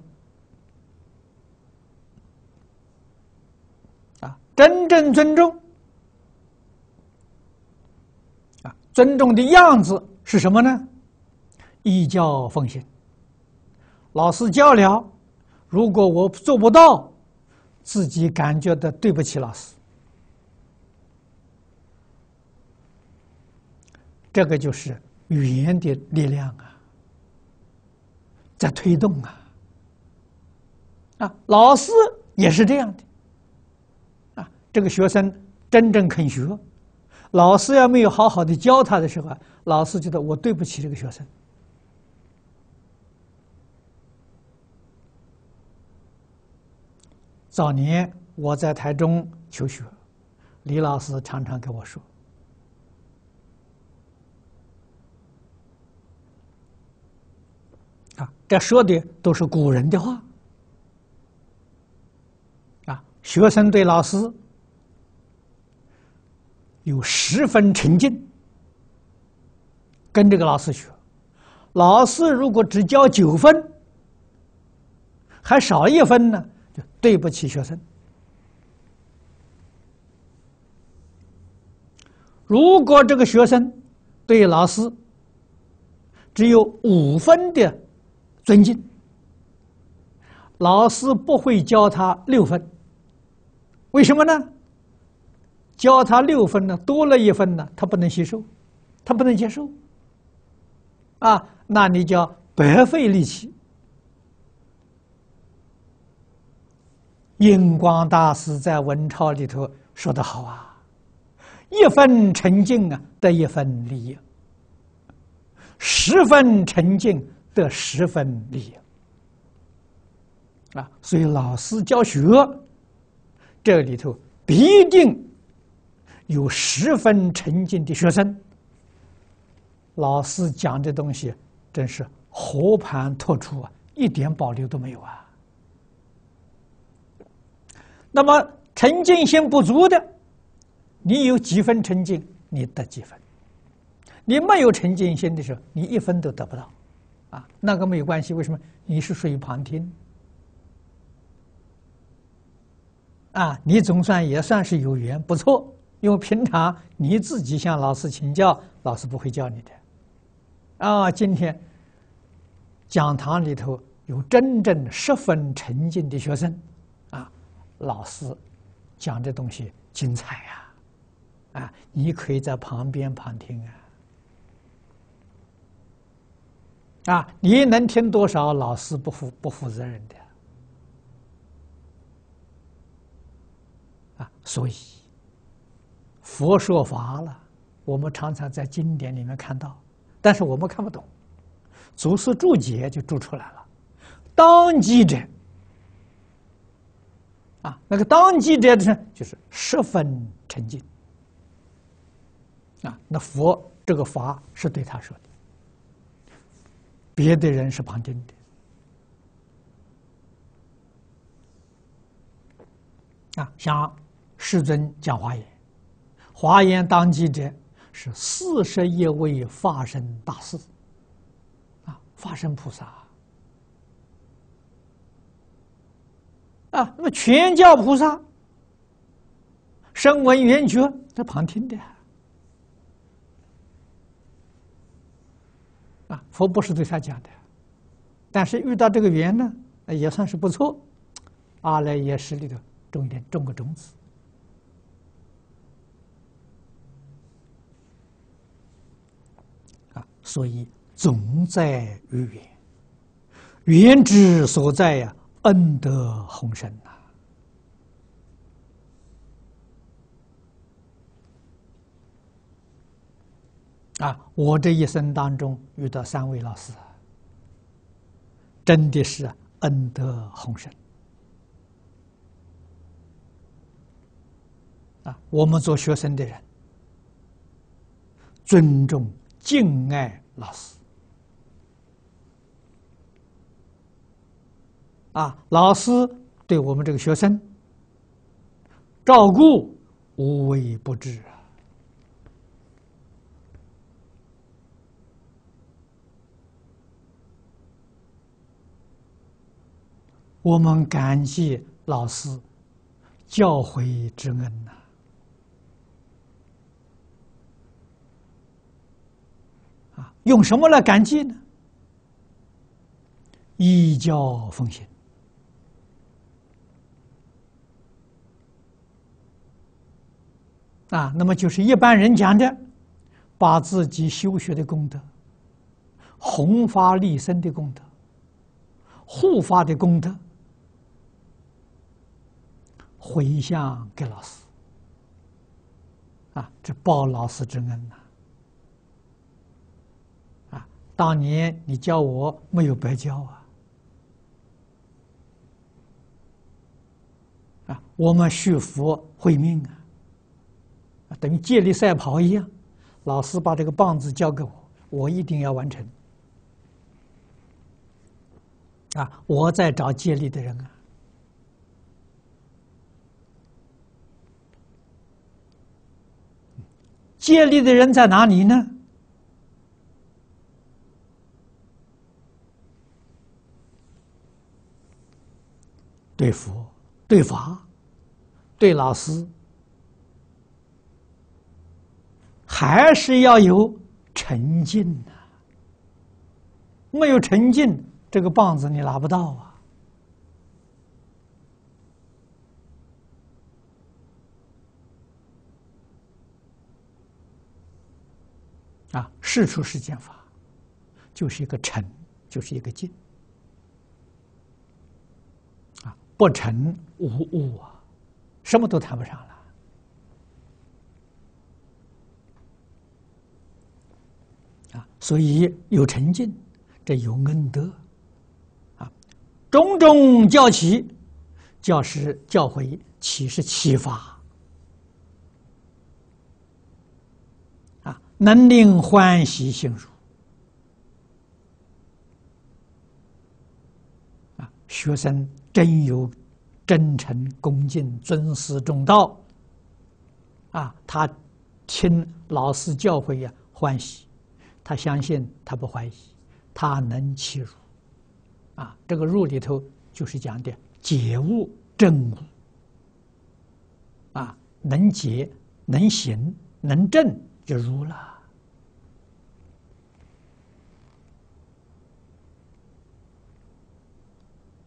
啊，真正尊重。啊，尊重的样子是什么呢？义教奉献。老师教了，如果我做不到，自己感觉到对不起老师。这个就是语言的力量啊，在推动啊。啊，老师也是这样的。啊，这个学生真正肯学，老师要没有好好的教他的时候，老师觉得我对不起这个学生。早年我在台中求学，李老师常常跟我说：“啊，这说的都是古人的话。”啊，学生对老师有十分沉浸，跟这个老师学，老师如果只教九分，还少一分呢。对不起，学生。如果这个学生对老师只有五分的尊敬，老师不会教他六分。为什么呢？教他六分呢？多了一分呢，他不能吸收，他不能接受。啊，那你叫白费力气。印光大师在文钞里头说的好啊，一分沉静啊得一分利益，十分沉静得十分利益啊。所以老师教学，这里头必定有十分沉静的学生。老师讲的东西真是和盘托出啊，一点保留都没有啊。那么沉静心不足的，你有几分沉静，你得几分；你没有沉静心的时候，你一分都得不到。啊，那个没有关系，为什么？你是属于旁听。啊，你总算也算是有缘不错，因为平常你自己向老师请教，老师不会教你的。啊，今天讲堂里头有真正十分沉静的学生。老师讲这东西精彩呀，啊，你可以在旁边旁听啊，啊，你能听多少？老师不负不负责任的，啊，所以佛说法了，我们常常在经典里面看到，但是我们看不懂，祖师注解就注出来了，当机者。啊，那个当机者呢，就是十分沉静。啊，那佛这个法是对他说的，别的人是旁听的。啊，像世尊讲华严，华严当机者是四十一位法身大士，啊，法身菩萨。啊，那么全教菩萨，声闻缘觉在旁听的，啊，佛不是对他讲的，但是遇到这个缘呢，也算是不错，阿来也是里头种一点种个种子，啊，所以总在于缘，缘之所在呀。恩德宏深呐！啊，我这一生当中遇到三位老师，真的是恩德宏深。啊，我们做学生的人，尊重、敬爱老师。啊，老师对我们这个学生照顾无微不至啊！我们感激老师教诲之恩呐！啊，用什么来感激呢？以教奉行。啊，那么就是一般人讲的，把自己修学的功德、弘法利生的功德、护法的功德回向给老师。啊，这报老师之恩呐！啊，当年你教我没有白教啊！啊，我们续佛慧命啊！等于接力赛跑一样，老师把这个棒子交给我，我一定要完成。啊，我在找接力的人啊！接力的人在哪里呢？对佛，对法，对老师。还是要有沉静呐，没有沉静，这个棒子你拿不到啊！啊，事出世间法，就是一个沉，就是一个静。啊，不沉无物啊，什么都谈不上了。所以有成敬，这有恩德，啊，种种教起，教师教诲起是启发，啊，能令欢喜心福。啊，学生真有真诚恭敬尊师重道，啊，他听老师教诲呀欢喜。他相信，他不怀疑，他能起入啊。这个入里头就是讲的解悟正悟啊，能解能行能正就入了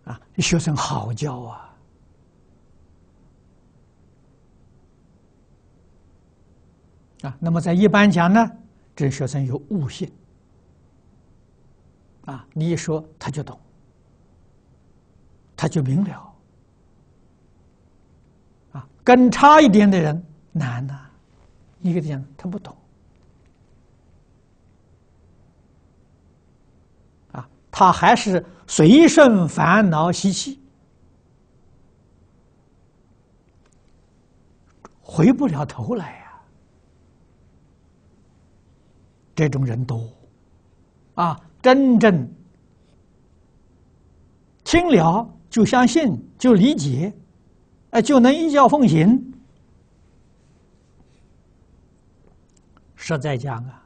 啊。学生好教啊啊。那么在一般讲呢？这学生有悟性啊，你一说他就懂，他就明了啊。跟差一点的人难呐，一个讲他不懂啊，他还是随顺烦恼习气，回不了头来。这种人多，啊，真正听了就相信就理解，哎，就能一教奉行。实在讲啊，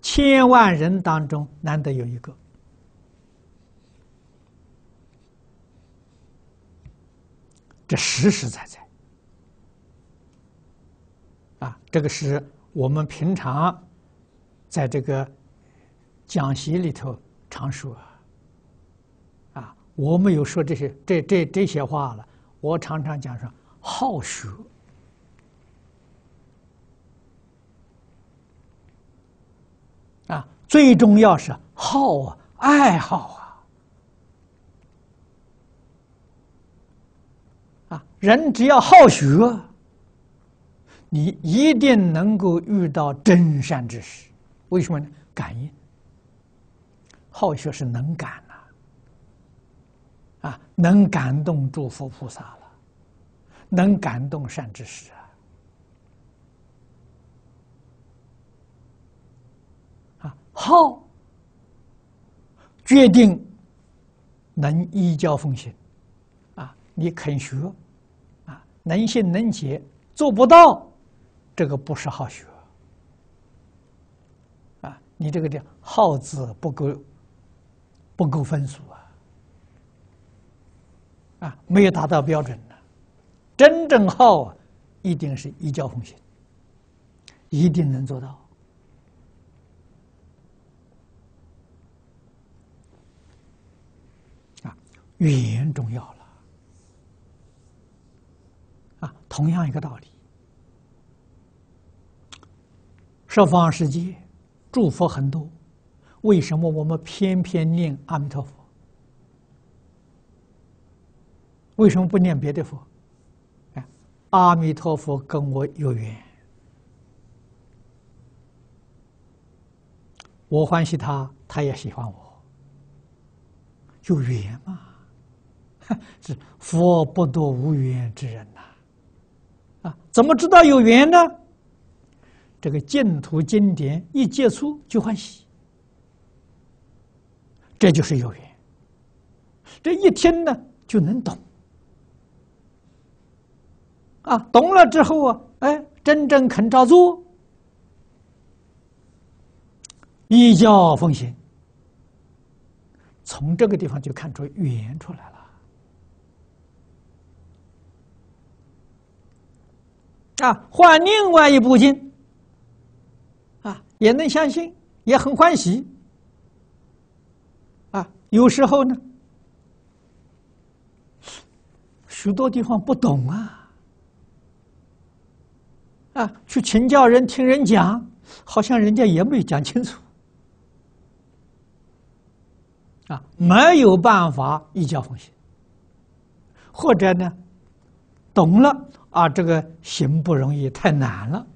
千万人当中难得有一个，这实实在在。啊，这个是我们平常。在这个讲席里头常说，啊，我没有说这些这这这些话了。我常常讲说，好学啊，最重要是好啊，爱好啊，啊，人只要好学，你一定能够遇到真善知识。为什么呢？感应，好学是能感呐、啊，能感动诸佛菩萨了，能感动善知识啊，好，决定能依教奉行，啊，你肯学，啊，能信能解，做不到，这个不是好学。你这个的耗子不够，不够分数啊！啊，没有达到标准的，真正好啊，一定是一教风行，一定能做到。啊，语言重要了。啊，同样一个道理，朔方世时机。祝福很多，为什么我们偏偏念阿弥陀佛？为什么不念别的佛？阿弥陀佛跟我有缘，我欢喜他，他也喜欢我，有缘嘛？是佛不度无缘之人呐，啊？怎么知道有缘呢？这个净土经典一接触就欢喜，这就是有缘。这一听呢就能懂，啊，懂了之后啊，哎，真正肯照做，依教奉行，从这个地方就看出缘出来了。啊，换另外一部经。也能相信，也很欢喜。啊，有时候呢，许多地方不懂啊，啊，去请教人听人讲，好像人家也没讲清楚，啊，没有办法一教放行，或者呢，懂了啊，这个行不容易，太难了。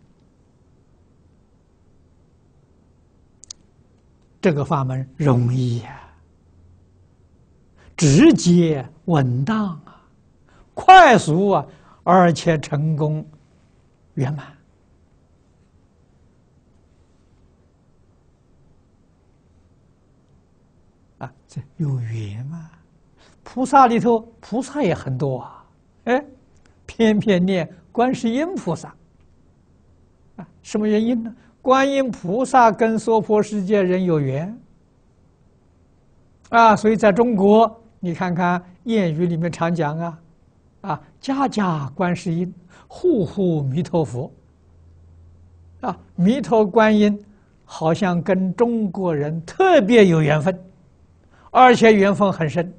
这个法门容易啊，直接稳当啊，快速啊，而且成功圆满啊，这有缘嘛？菩萨里头菩萨也很多啊，哎，偏偏念观世音菩萨啊，什么原因呢？观音菩萨跟娑婆世界人有缘，啊，所以在中国，你看看谚语里面常讲啊，啊，家家观世音，户户弥陀佛，啊，弥陀观音好像跟中国人特别有缘分，而且缘分很深，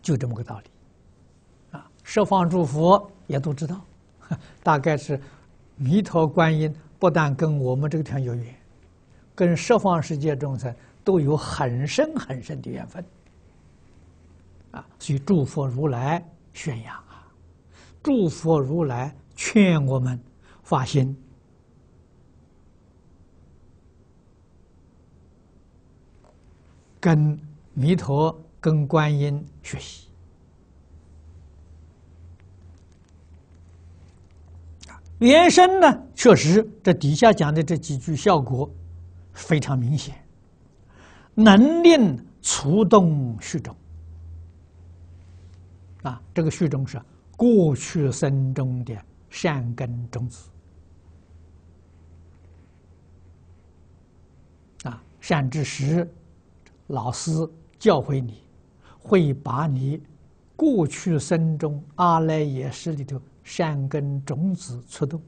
就这么个道理，啊，十放祝福也都知道。大概是弥陀观音不但跟我们这个天有缘，跟十方世界众生都有很深很深的缘分啊！所以，诸佛如来宣扬啊，诸佛如来劝我们发心，跟弥陀、跟观音学习。连生呢，确实，这底下讲的这几句效果非常明显，能令触动虚中啊，这个虚中是过去生中的善根种子啊，善知识老师教会你，会把你过去生中阿赖耶识里头。善根种子出动，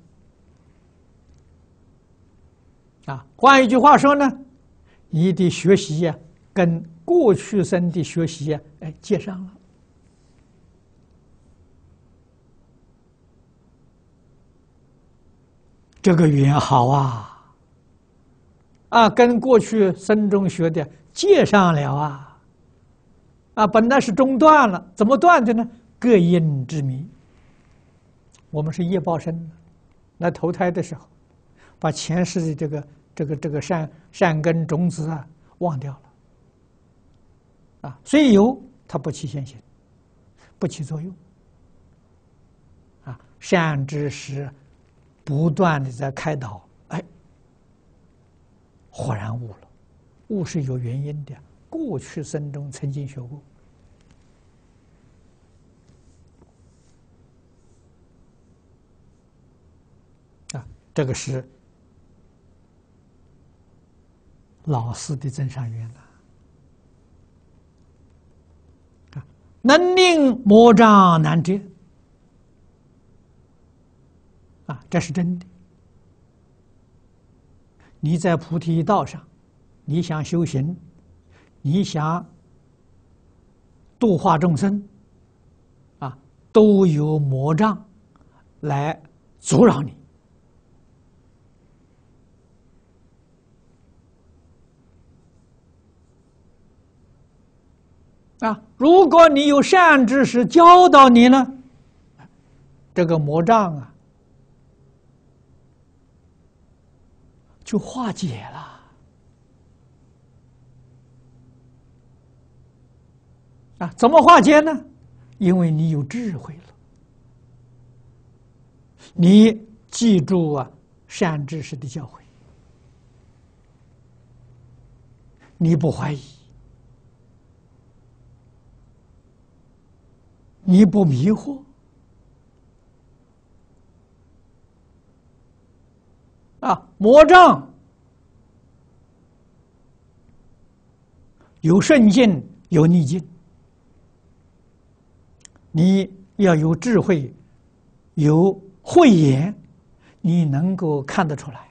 啊，换一句话说呢，你的学习啊，跟过去生的学习啊，哎，接上了。这个语言好啊，啊，跟过去生中学的接上了啊，啊，本来是中断了，怎么断的呢？各因之名。我们是业报身，来投胎的时候，把前世的这个、这个、这个善善根种子啊忘掉了，啊，所以有它不起现行，不起作用，啊，善知识不断的在开导，哎，豁然悟了，悟是有原因的，过去生中曾经学过。这个是老师的增上缘呐，啊，能令魔障难遮啊，这是真的。你在菩提道上，你想修行，你想度化众生，啊，都有魔障来阻扰你。啊，如果你有善知识教导你呢，这个魔障啊，就化解了。啊，怎么化解呢？因为你有智慧了，你记住啊，善知识的教诲，你不怀疑。你不迷惑啊？魔障有顺境，有逆境。你要有智慧，有慧眼，你能够看得出来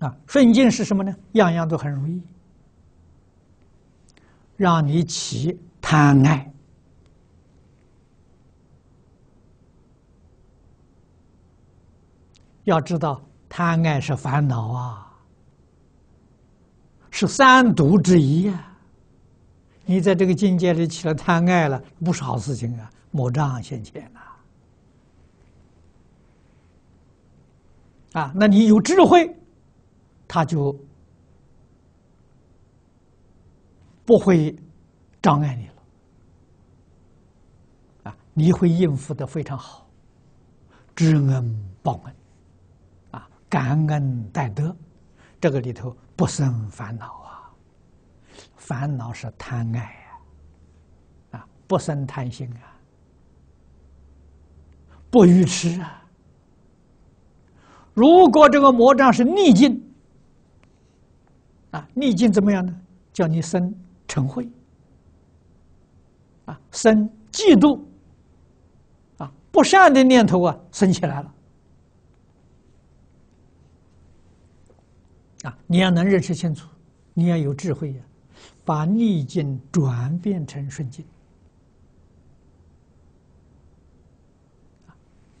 啊。顺境是什么呢？样样都很容易，让你起。贪爱，要知道贪爱是烦恼啊，是三毒之一呀。你在这个境界里起了贪爱了，不是好事情啊，魔障现前啊。啊，那你有智慧，他就不会障碍你了。你会应付的非常好，知恩报恩，啊，感恩戴德，这个里头不生烦恼啊，烦恼是贪爱呀，啊，不生贪心啊，不愚痴啊。如果这个魔障是逆境，啊，逆境怎么样呢？叫你生成恚，啊，生嫉妒。不善的念头啊，生起来了啊！你要能认识清楚，你要有智慧呀，把逆境转变成顺境。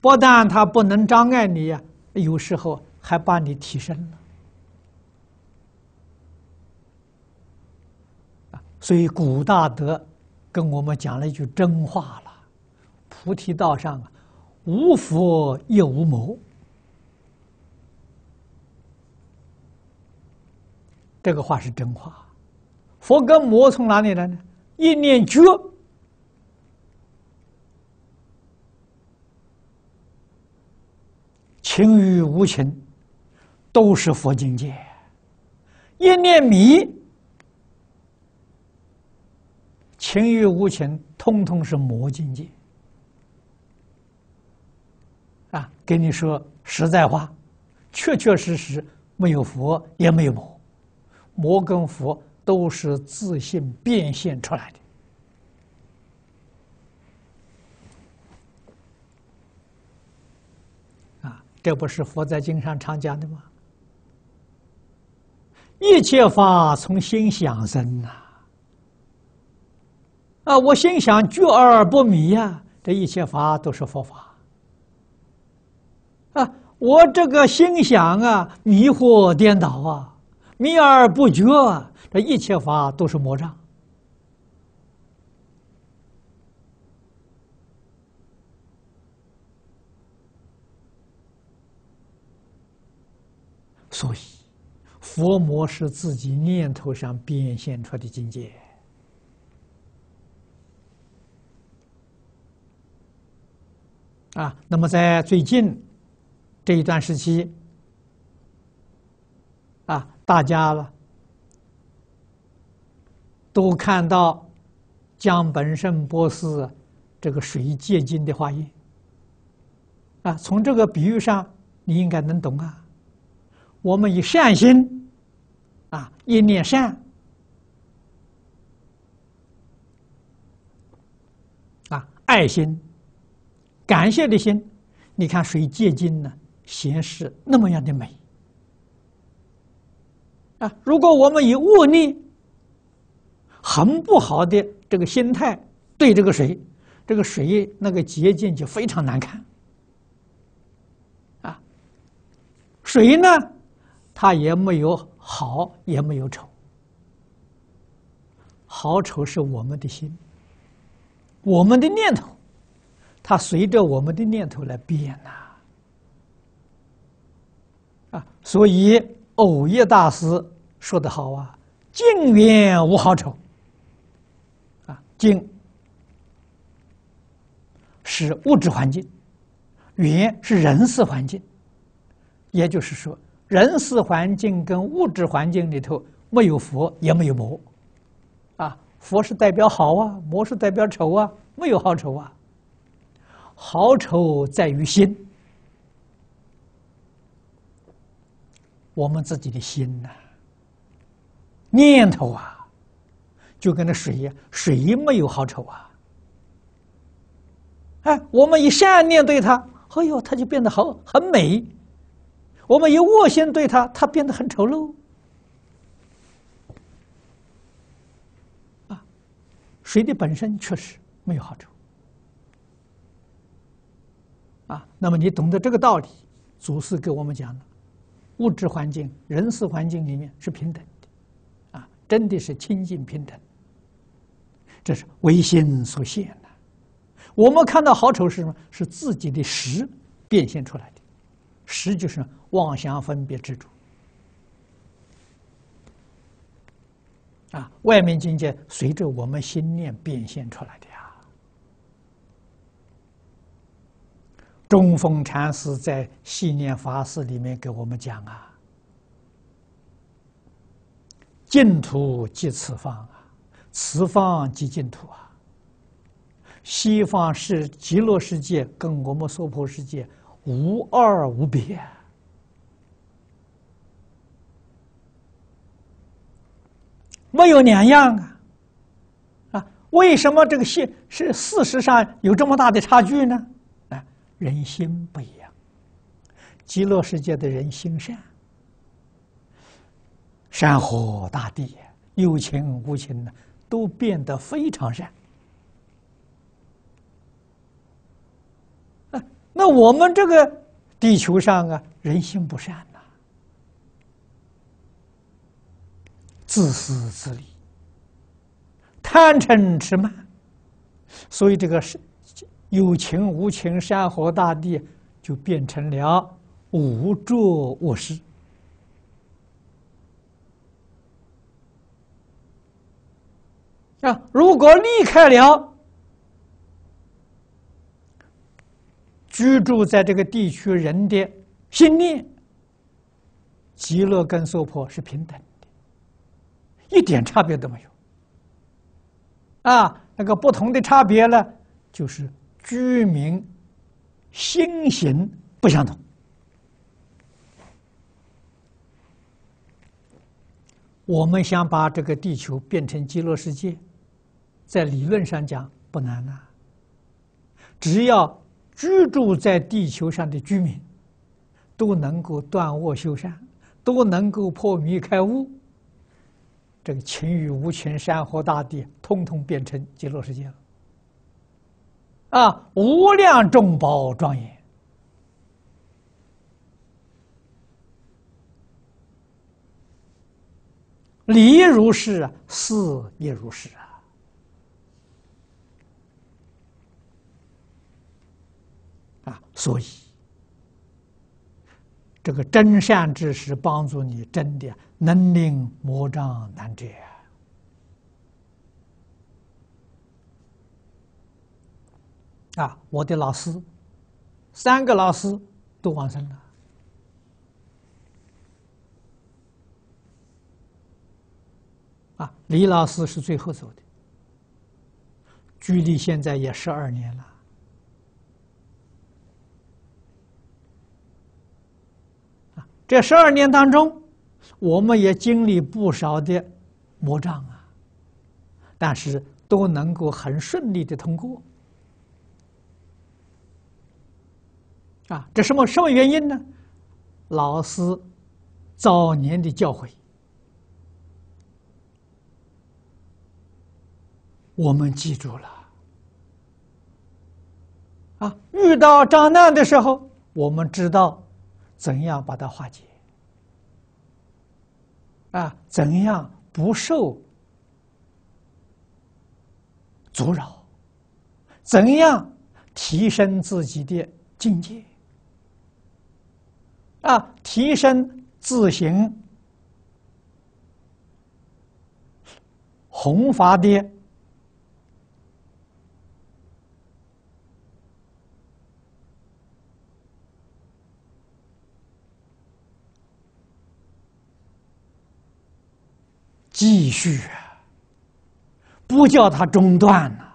不但它不能障碍你，呀、有时候还把你提升了所以古大德跟我们讲了一句真话了。菩提道上，啊，无佛亦无魔。这个话是真话。佛跟魔从哪里来呢？一念觉，情与无情，都是佛境界；一念迷，情与无情，通通是魔境界。啊，跟你说实在话，确确实实没有佛，也没有魔，魔跟佛都是自信变现出来的。啊，这不是佛在经上常讲的吗？一切法从心想生呐。啊，我心想具而不迷啊，这一切法都是佛法。啊，我这个心想啊，迷惑颠倒啊，迷而不觉，这一切法都是魔障。所以，佛魔是自己念头上变现出来的境界。啊，那么在最近。这一段时期，啊，大家了都看到江本胜博士这个水结晶的化验，啊，从这个比喻上，你应该能懂啊。我们以善心，啊，一念善，啊，爱心、感谢的心，你看谁结晶呢？显示那么样的美啊！如果我们以恶力。很不好的这个心态对这个水，这个水那个洁净就非常难看啊。水呢，它也没有好，也没有丑，好丑是我们的心，我们的念头，它随着我们的念头来变呐。所以，偶业大师说得好啊：“净缘无好丑。”啊，净是物质环境，缘是人事环境。也就是说，人事环境跟物质环境里头没有佛，也没有魔，啊，佛是代表好啊，魔是代表丑啊，没有好丑啊。好丑在于心。我们自己的心呐，念头啊，就跟那水一样，水没有好丑啊。哎，我们以善念对它，哎呦，它就变得好很美；我们以恶心对它，它变得很丑陋。啊，水的本身确实没有好丑。啊，那么你懂得这个道理，祖师给我们讲的。物质环境、人事环境里面是平等的，啊，真的是清净平等，这是唯心所现呐。我们看到好丑是什么？是自己的实变现出来的，实就是妄想分别之主。啊，外面境界随着我们心念变现出来的。中风禅师在《信念法事》里面给我们讲啊：“净土即此方啊，此方即净土啊。西方是极乐世界，跟我们娑婆世界无二无别，没有两样啊。啊，为什么这个现是事实上有这么大的差距呢？”人心不一样，极乐世界的人心善，山河大地有情无情呢，都变得非常善。那那我们这个地球上啊，人心不善呐，自私自利，贪嗔痴慢，所以这个是。有情无情，山河大地就变成了无住卧室啊！如果离开了居住在这个地区人的心念，极乐跟娑婆是平等的，一点差别都没有啊！那个不同的差别呢，就是。居民心行不相同。我们想把这个地球变成极乐世界，在理论上讲不难呐。只要居住在地球上的居民都能够断卧修善，都能够破迷开悟，这个情雨无情、山河大地通通变成极乐世界了。啊！无量众宝庄严，离如是，似也如是啊！啊，所以这个真善知识帮助你，真的能令魔障难绝。啊，我的老师，三个老师都完成了。啊，李老师是最后走的，距离现在也十二年了。这十二年当中，我们也经历不少的魔障啊，但是都能够很顺利的通过。啊，这什么什么原因呢？老师早年的教诲，我们记住了。啊，遇到障难的时候，我们知道怎样把它化解。啊，怎样不受阻扰？怎样提升自己的境界？啊！提升自行红法的继续，不叫他中断了。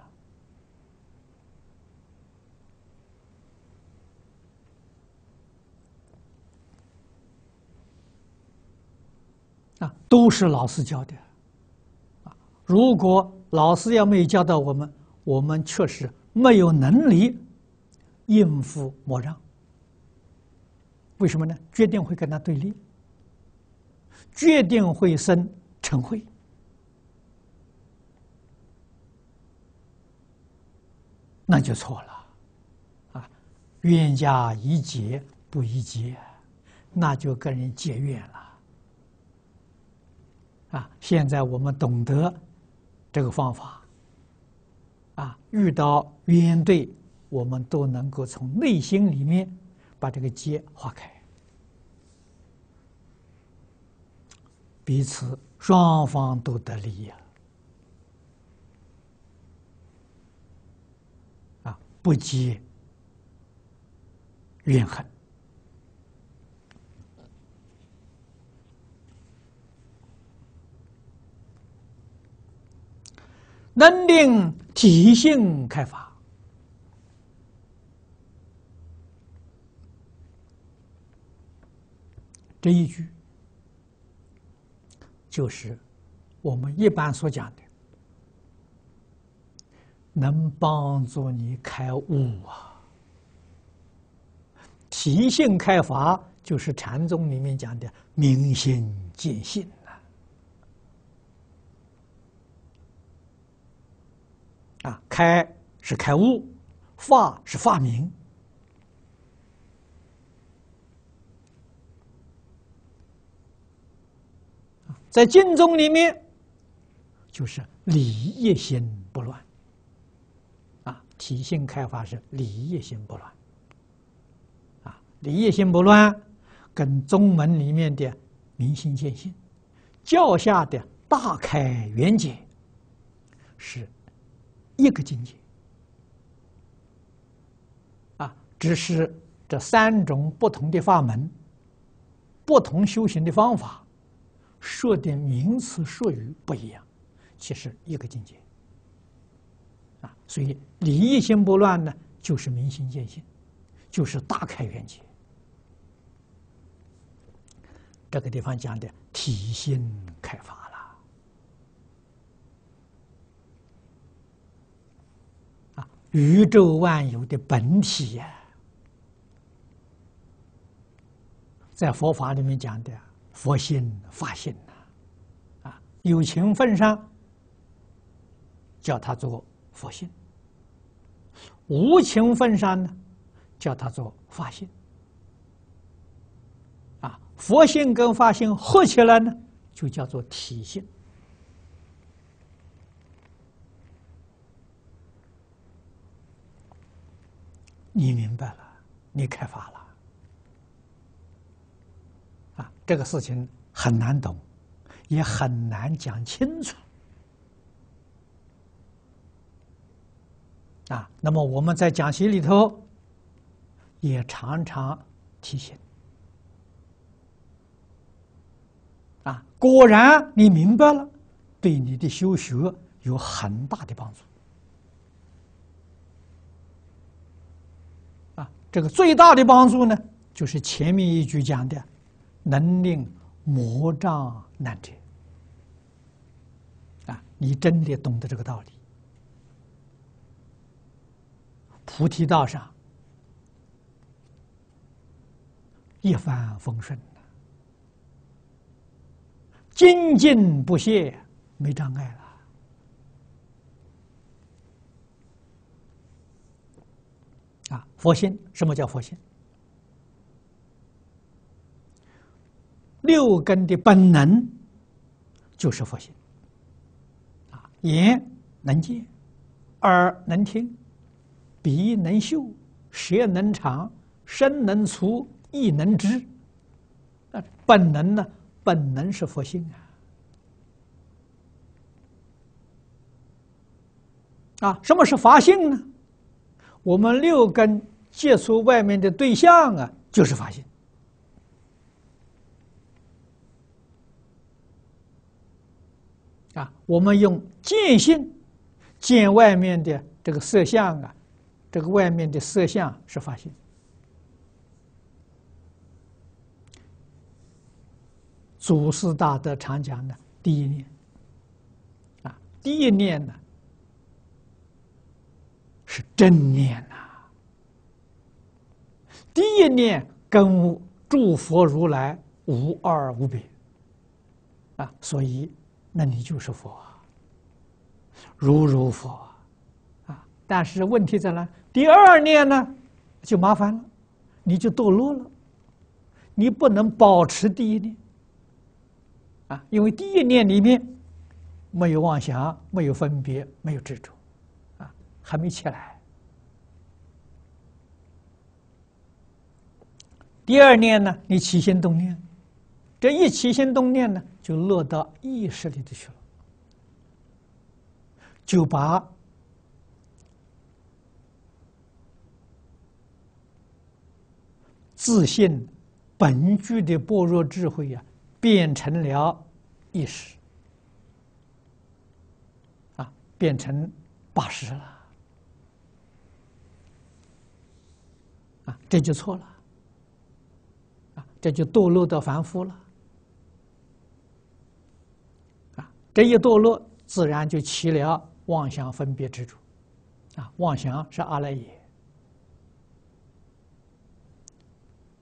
都是老师教的，啊！如果老师要没有教到我们，我们确实没有能力应付莫让。为什么呢？决定会跟他对立，决定会生嗔恚，那就错了，啊！冤家宜解不宜结，那就跟人结怨了。啊，现在我们懂得这个方法。啊，遇到冤对，我们都能够从内心里面把这个结化开，彼此双方都得利呀。啊，不积怨恨。能令体性开发，这一句就是我们一般所讲的，能帮助你开悟啊。提性开发就是禅宗里面讲的明心见性。啊，开是开悟，发是发明。在净宗里面，就是礼也心不乱。啊，体性开发是礼也心不乱。啊，礼也心不乱，跟宗门里面的明心见性，教下的大开圆解，是。一个境界，啊，只是这三种不同的法门、不同修行的方法，说的名词术语不一样，其实一个境界。啊，所以离一心不乱呢，就是明心见性，就是大开元界。这个地方讲的体心开发。宇宙万有的本体呀，在佛法里面讲的佛性、法性呐，啊，有情份上叫他做佛性，无情份上呢叫他做法性。啊，佛性跟法性合起来呢，就叫做体性。你明白了，你开发了啊！这个事情很难懂，也很难讲清楚啊。那么我们在讲习里头也常常提醒啊。果然你明白了，对你的修学有很大的帮助。这个最大的帮助呢，就是前面一句讲的，“能令魔障难遮”，啊，你真的懂得这个道理，菩提道上一帆风顺精进不懈，没障碍了。佛性，什么叫佛性？六根的本能就是佛性。啊，眼能见，耳能听，鼻能嗅，舌能尝，身能触，意能知。那本能呢？本能是佛性啊。啊，什么是法性呢？我们六根。接触外面的对象啊，就是法性啊。我们用见性见外面的这个色相啊，这个外面的色相是法性。祖师大德常讲的第一念啊，第一念呢是正念啊。第一念跟诸佛如来无二无别，啊，所以那你就是佛如如佛啊。但是问题在哪第二念呢，就麻烦了，你就堕落了，你不能保持第一念啊，因为第一念里面没有妄想，没有分别，没有执着，啊，还没起来。第二念呢？你起心动念，这一起心动念呢，就落到意识里头去了，就把自信本具的薄弱智慧呀，变成了意识啊，变成八十了啊，这就错了。这就堕落到凡夫了，啊！这一堕落，自然就起了妄想分别之主，啊！妄想是阿赖耶，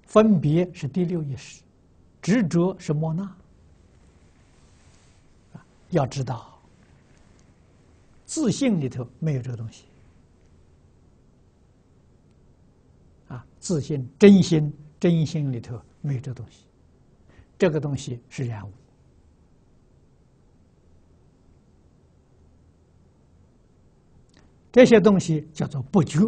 分别是第六意识，执着是莫那。啊，要知道，自信里头没有这个东西，啊！自信、真心、真心里头。没有这东西，这个东西是然物。这些东西叫做不觉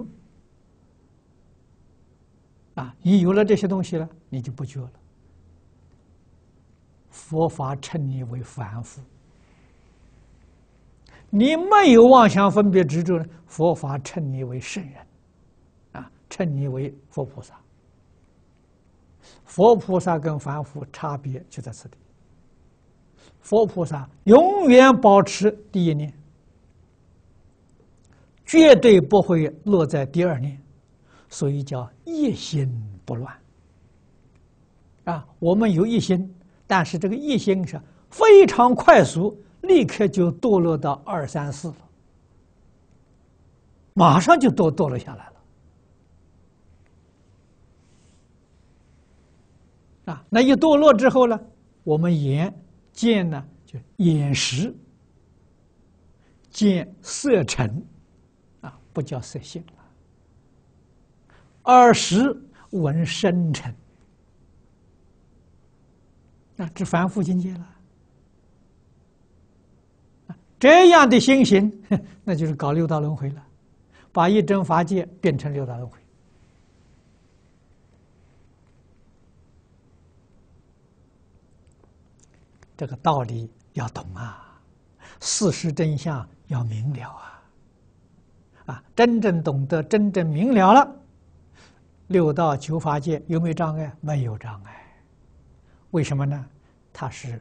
啊！你有了这些东西了，你就不觉了。佛法称你为凡夫，你没有妄想分别执着呢，佛法称你为圣人，啊，称你为佛菩萨。佛菩萨跟凡夫差别就在此地。佛菩萨永远保持第一念，绝对不会落在第二念，所以叫一心不乱。啊，我们有一心，但是这个一心是非常快速，立刻就堕落到二三四了，马上就堕堕落下来了。那一堕落之后呢，我们眼见呢就眼识。见色尘，啊，不叫色性了。耳识闻声尘，那这凡夫境界了。这样的心行，那就是搞六道轮回了，把一真法界变成六道轮回。这个道理要懂啊，事实真相要明了啊，啊，真正懂得，真正明了了，六道九法界有没有障碍？没有障碍，为什么呢？它是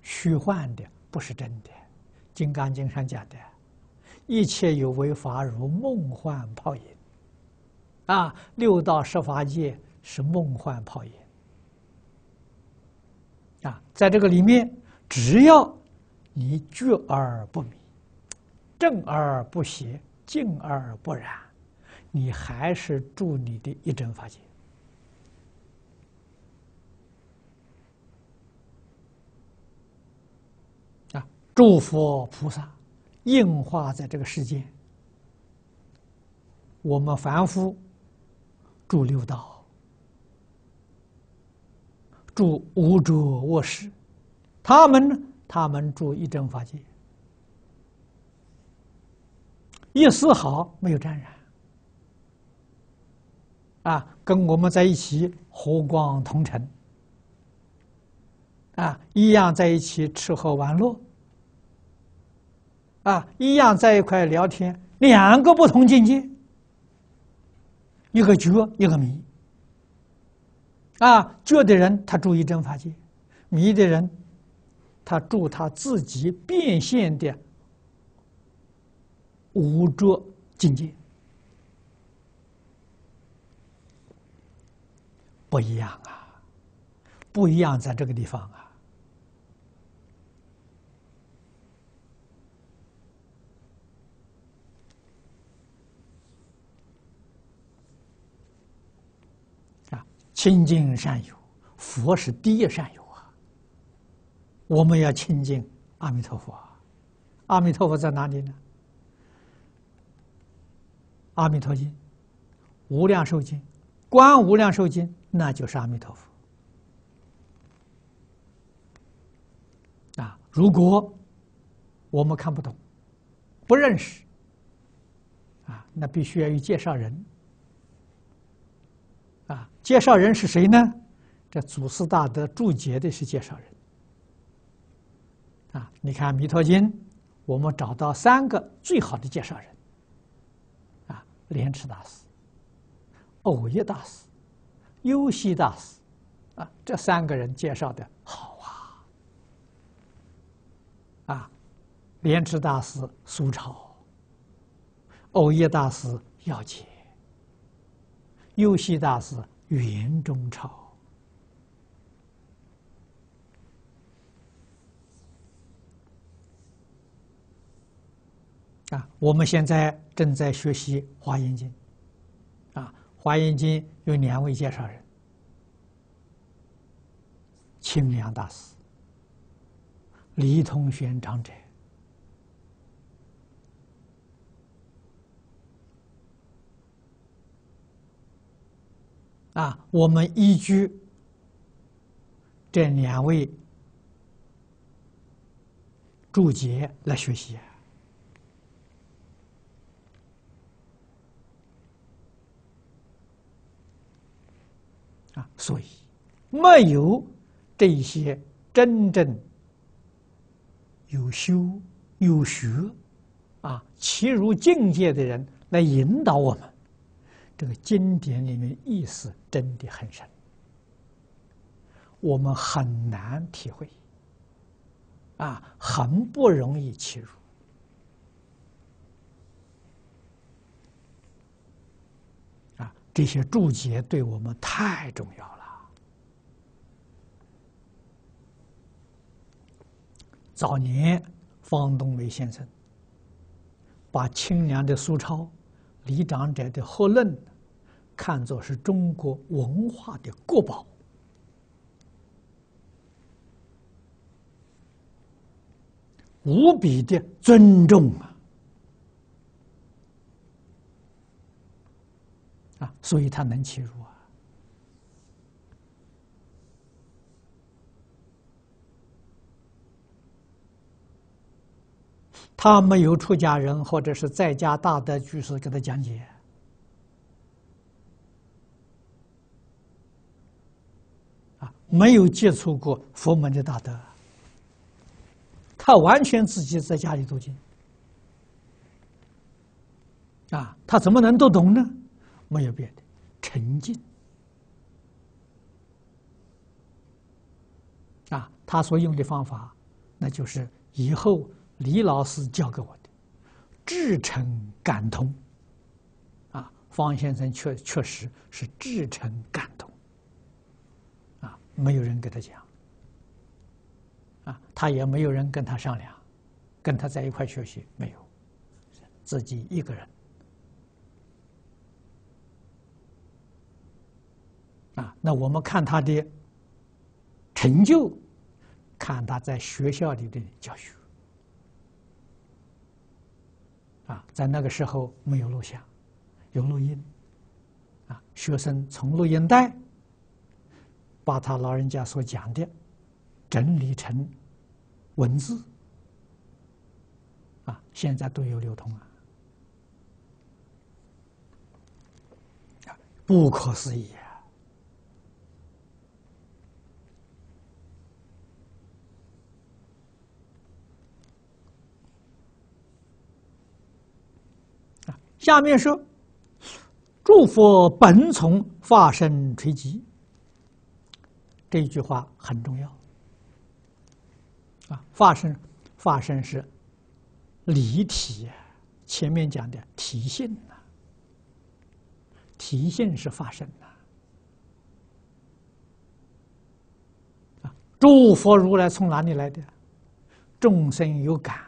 虚幻的，不是真的。《金刚经》上讲的：“一切有为法，如梦幻泡影。”啊，六道十法界是梦幻泡影。啊，在这个里面，只要你觉而不迷，正而不邪，静而不染，你还是助你的一真法界。啊，诸佛菩萨应化在这个世间，我们凡夫住六道。住五主卧室，他们呢？他们住一正法界，一丝毫没有沾染。啊，跟我们在一起和光同尘。啊，一样在一起吃喝玩乐。啊，一样在一块聊天，两个不同境界，一个觉，一个迷。啊，觉的人他注意正法界，迷的人，他住他自己变现的五浊境界，不一样啊，不一样在这个地方啊。清净善友，佛是第一善友啊。我们要清净阿弥陀佛，阿弥陀佛在哪里呢？阿弥陀经，无量寿经，观无量寿经，那就是阿弥陀佛。啊，如果我们看不懂，不认识，啊，那必须要有介绍人。介绍人是谁呢？这祖师大德注解的是介绍人啊！你看《弥陀经》，我们找到三个最好的介绍人啊：莲池大师、藕益大师、优西大师啊！这三个人介绍的好啊！啊，莲池大师苏潮。藕益大师要解，优西大师。云中朝。啊！我们现在正在学习《华严经》，啊，《华严经》有两位介绍人：清凉大师、李通玄长者。啊，我们依据这两位注解来学习啊，所以没有这些真正有修有学啊，其如境界的人来引导我们。这个经典里面意思真的很深，我们很难体会，啊，很不容易切入，啊，这些注解对我们太重要了。早年方东梅先生把青年的苏超。礼长者的合论，看作是中国文化的国宝，无比的尊重啊！啊，所以他能切入啊。他没有出家人，或者是在家大德居士给他讲解，啊，没有接触过佛门的大德，他完全自己在家里读经，啊，他怎么能读懂呢？没有别的，沉静。啊，他所用的方法，那就是以后。李老师教给我的“至诚感通”，啊，方先生确确实是“至诚感通”，啊，没有人给他讲，啊，他也没有人跟他商量，跟他在一块学习没有，自己一个人。啊，那我们看他的成就，看他在学校里的教学。啊，在那个时候没有录像，有录音。啊，学生从录音带把他老人家所讲的整理成文字，啊，现在都有流通啊，不可思议。下面说，诸佛本从化身垂迹，这一句话很重要啊！化身，化身是离体，前面讲的提现呐，提现是化身呐。啊，诸佛如来从哪里来的？众生有感。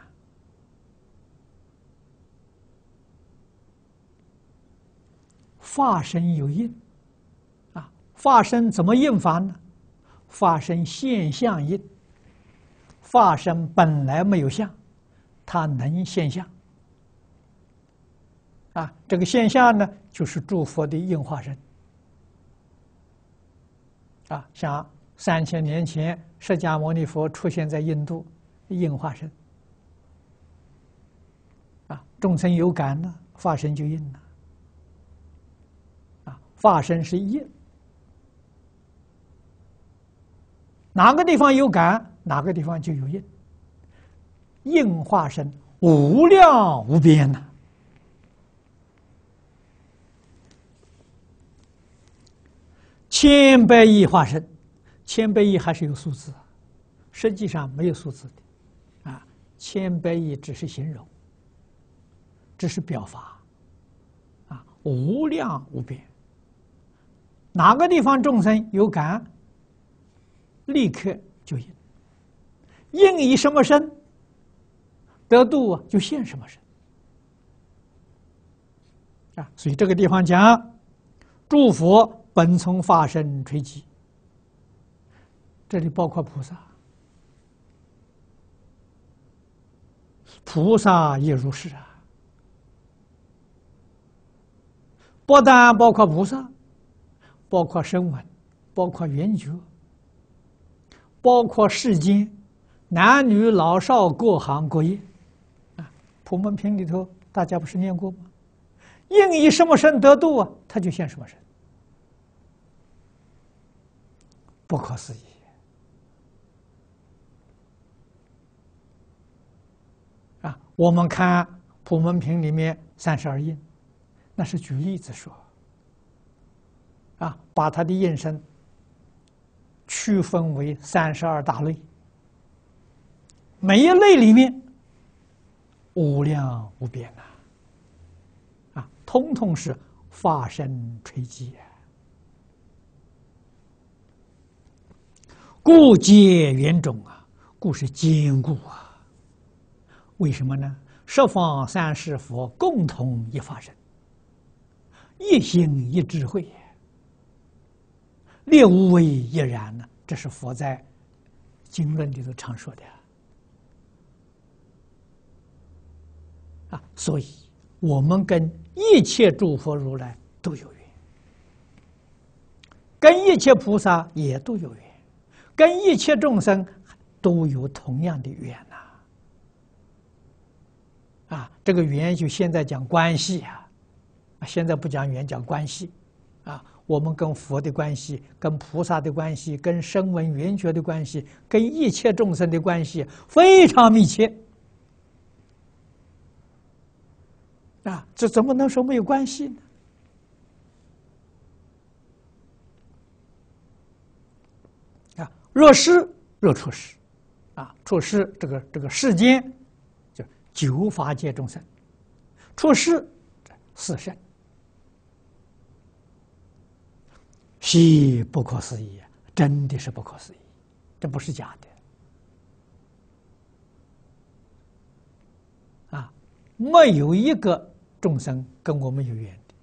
化身有应，啊，化身怎么应法呢？化身现象应。化身本来没有相，它能现相。啊，这个现象呢，就是诸佛的应化身。啊，像三千年前释迦牟尼佛出现在印度，应化身。啊，众生有感呢，化身就应了。化身是业，哪个地方有感，哪个地方就有应。业化身无量无边呐，千百亿化身，千百亿还是有数字，实际上没有数字的，啊，千百亿只是形容，只是表法，啊，无量无边。哪个地方众生有感，立刻就应。应以什么身得度，就现什么身。啊，所以这个地方讲，诸佛本从法身垂迹，这里包括菩萨，菩萨也如是啊。不但包括菩萨。包括声闻，包括缘觉，包括世间男女老少，各行各业啊。普门品里头，大家不是念过吗？应以什么身得度啊？他就现什么身，不可思议啊！我们看普门品里面三十二应，那是举例子说。啊，把他的应身区分为三十二大类，每一类里面无量无边呐，啊，通通是化身垂击。故皆缘种啊，故是坚固啊。为什么呢？十方三世佛共同一法身，一心一智慧。列无为亦然呢？这是佛在经论里头常说的啊。啊，所以我们跟一切诸佛如来都有缘，跟一切菩萨也都有缘，跟一切众生都有同样的缘呐。啊，这个缘就现在讲关系啊，现在不讲缘，讲关系啊。我们跟佛的关系，跟菩萨的关系，跟声闻缘觉的关系，跟一切众生的关系非常密切啊！这怎么能说没有关系呢？啊，若失若出师啊，出师这个这个世间就九法界众生出师四圣。奇不可思议，真的是不可思议，这不是假的。啊，没有一个众生跟我们有缘的，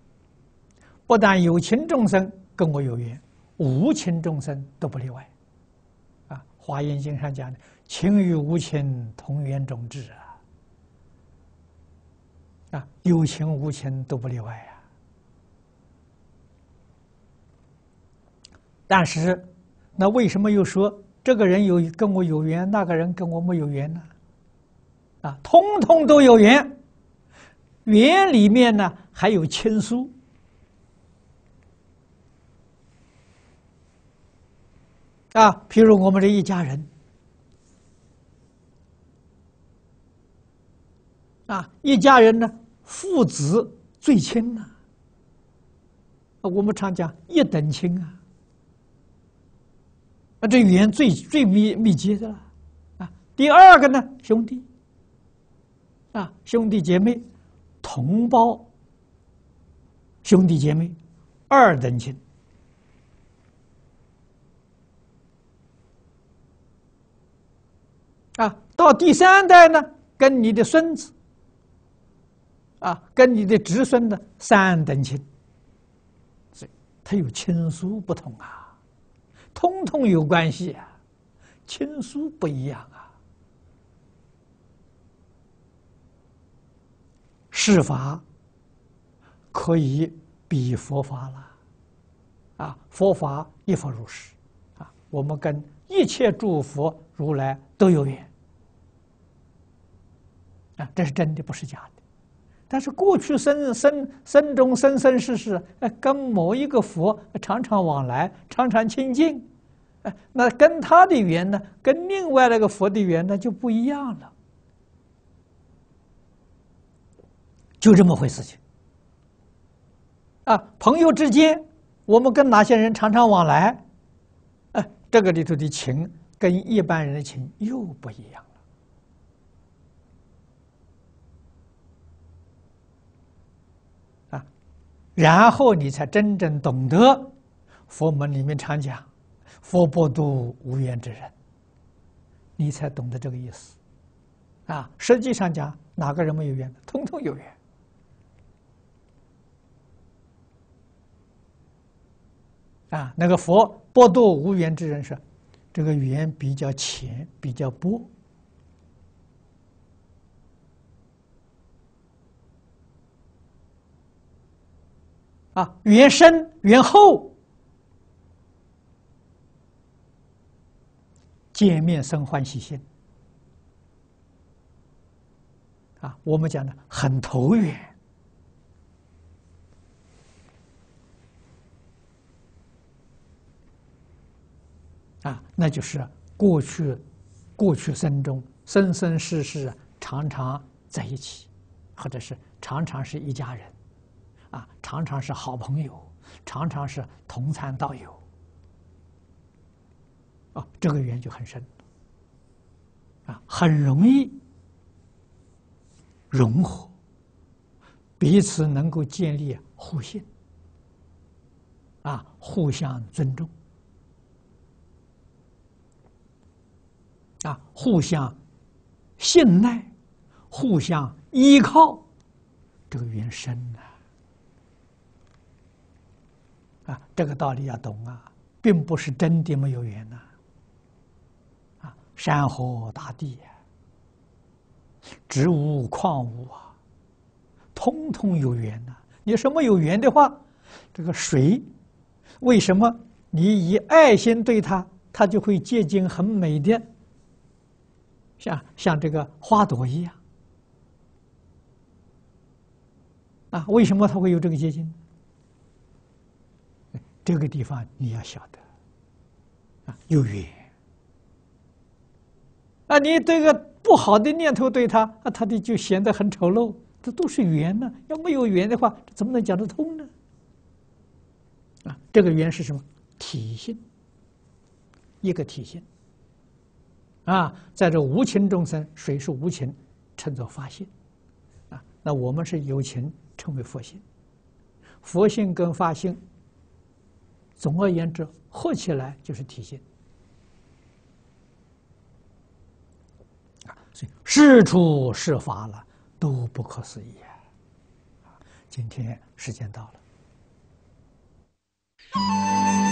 不但有情众生跟我有缘，无情众生都不例外。啊，《华严经》上讲的“情与无情同源种质”啊，啊，有情无情都不例外啊。但是，那为什么又说这个人有跟我有缘，那个人跟我没有缘呢？啊，通通都有缘，缘里面呢还有亲疏。啊，譬如我们这一家人，啊，一家人呢，父子最亲呐，啊，我们常讲一等亲啊。这语言最最密密集的了，啊，第二个呢，兄弟，啊，兄弟姐妹，同胞，兄弟姐妹，二等亲，啊，到第三代呢，跟你的孙子，啊，跟你的侄孙的三等亲，所以他有亲疏不同啊。通通有关系啊，亲疏不一样啊。世法可以比佛法了，啊，佛法亦法如是，啊，我们跟一切诸佛如来都有缘啊，这是真的，不是假的。但是过去生生生中生生世世，哎，跟某一个佛常常往来，常常亲近，哎，那跟他的缘呢，跟另外那个佛的缘呢就不一样了，就这么回事情。啊，朋友之间，我们跟哪些人常常往来，哎，这个里头的情跟一般人的情又不一样。然后你才真正懂得，佛门里面常讲，佛不度无缘之人。你才懂得这个意思，啊，实际上讲哪个人没有缘，通通有缘。啊，那个佛不度无缘之人是，这个缘比较浅，比较薄。啊，缘深缘厚，见面生欢喜心。啊，我们讲的很投缘。啊，那就是过去，过去生中生生世世常常在一起，或者是常常是一家人。啊，常常是好朋友，常常是同餐道友。啊，这个缘就很深。啊，很容易融合，彼此能够建立互信。啊，互相尊重。啊，互相信赖，互相依靠，这个缘深呢。啊，这个道理要懂啊，并不是真的没有缘呐。啊，山河大地呀，植物矿物啊，通通有缘呐。你什么有缘的话，这个水，为什么你以爱心对它，它就会结晶很美的，像像这个花朵一样。啊，为什么它会有这个结晶？这个地方你要晓得啊，有缘。啊，你这个不好的念头对他，那他的就显得很丑陋。这都是缘呢，要没有缘的话，怎么能讲得通呢？啊，这个缘是什么？体性，一个体性。啊，在这无情众生，谁是无情？称作法性。啊，那我们是有情，称为佛性。佛性跟法性。总而言之，合起来就是体现。啊，所以事出事发了，都不可思议啊！今天时间到了。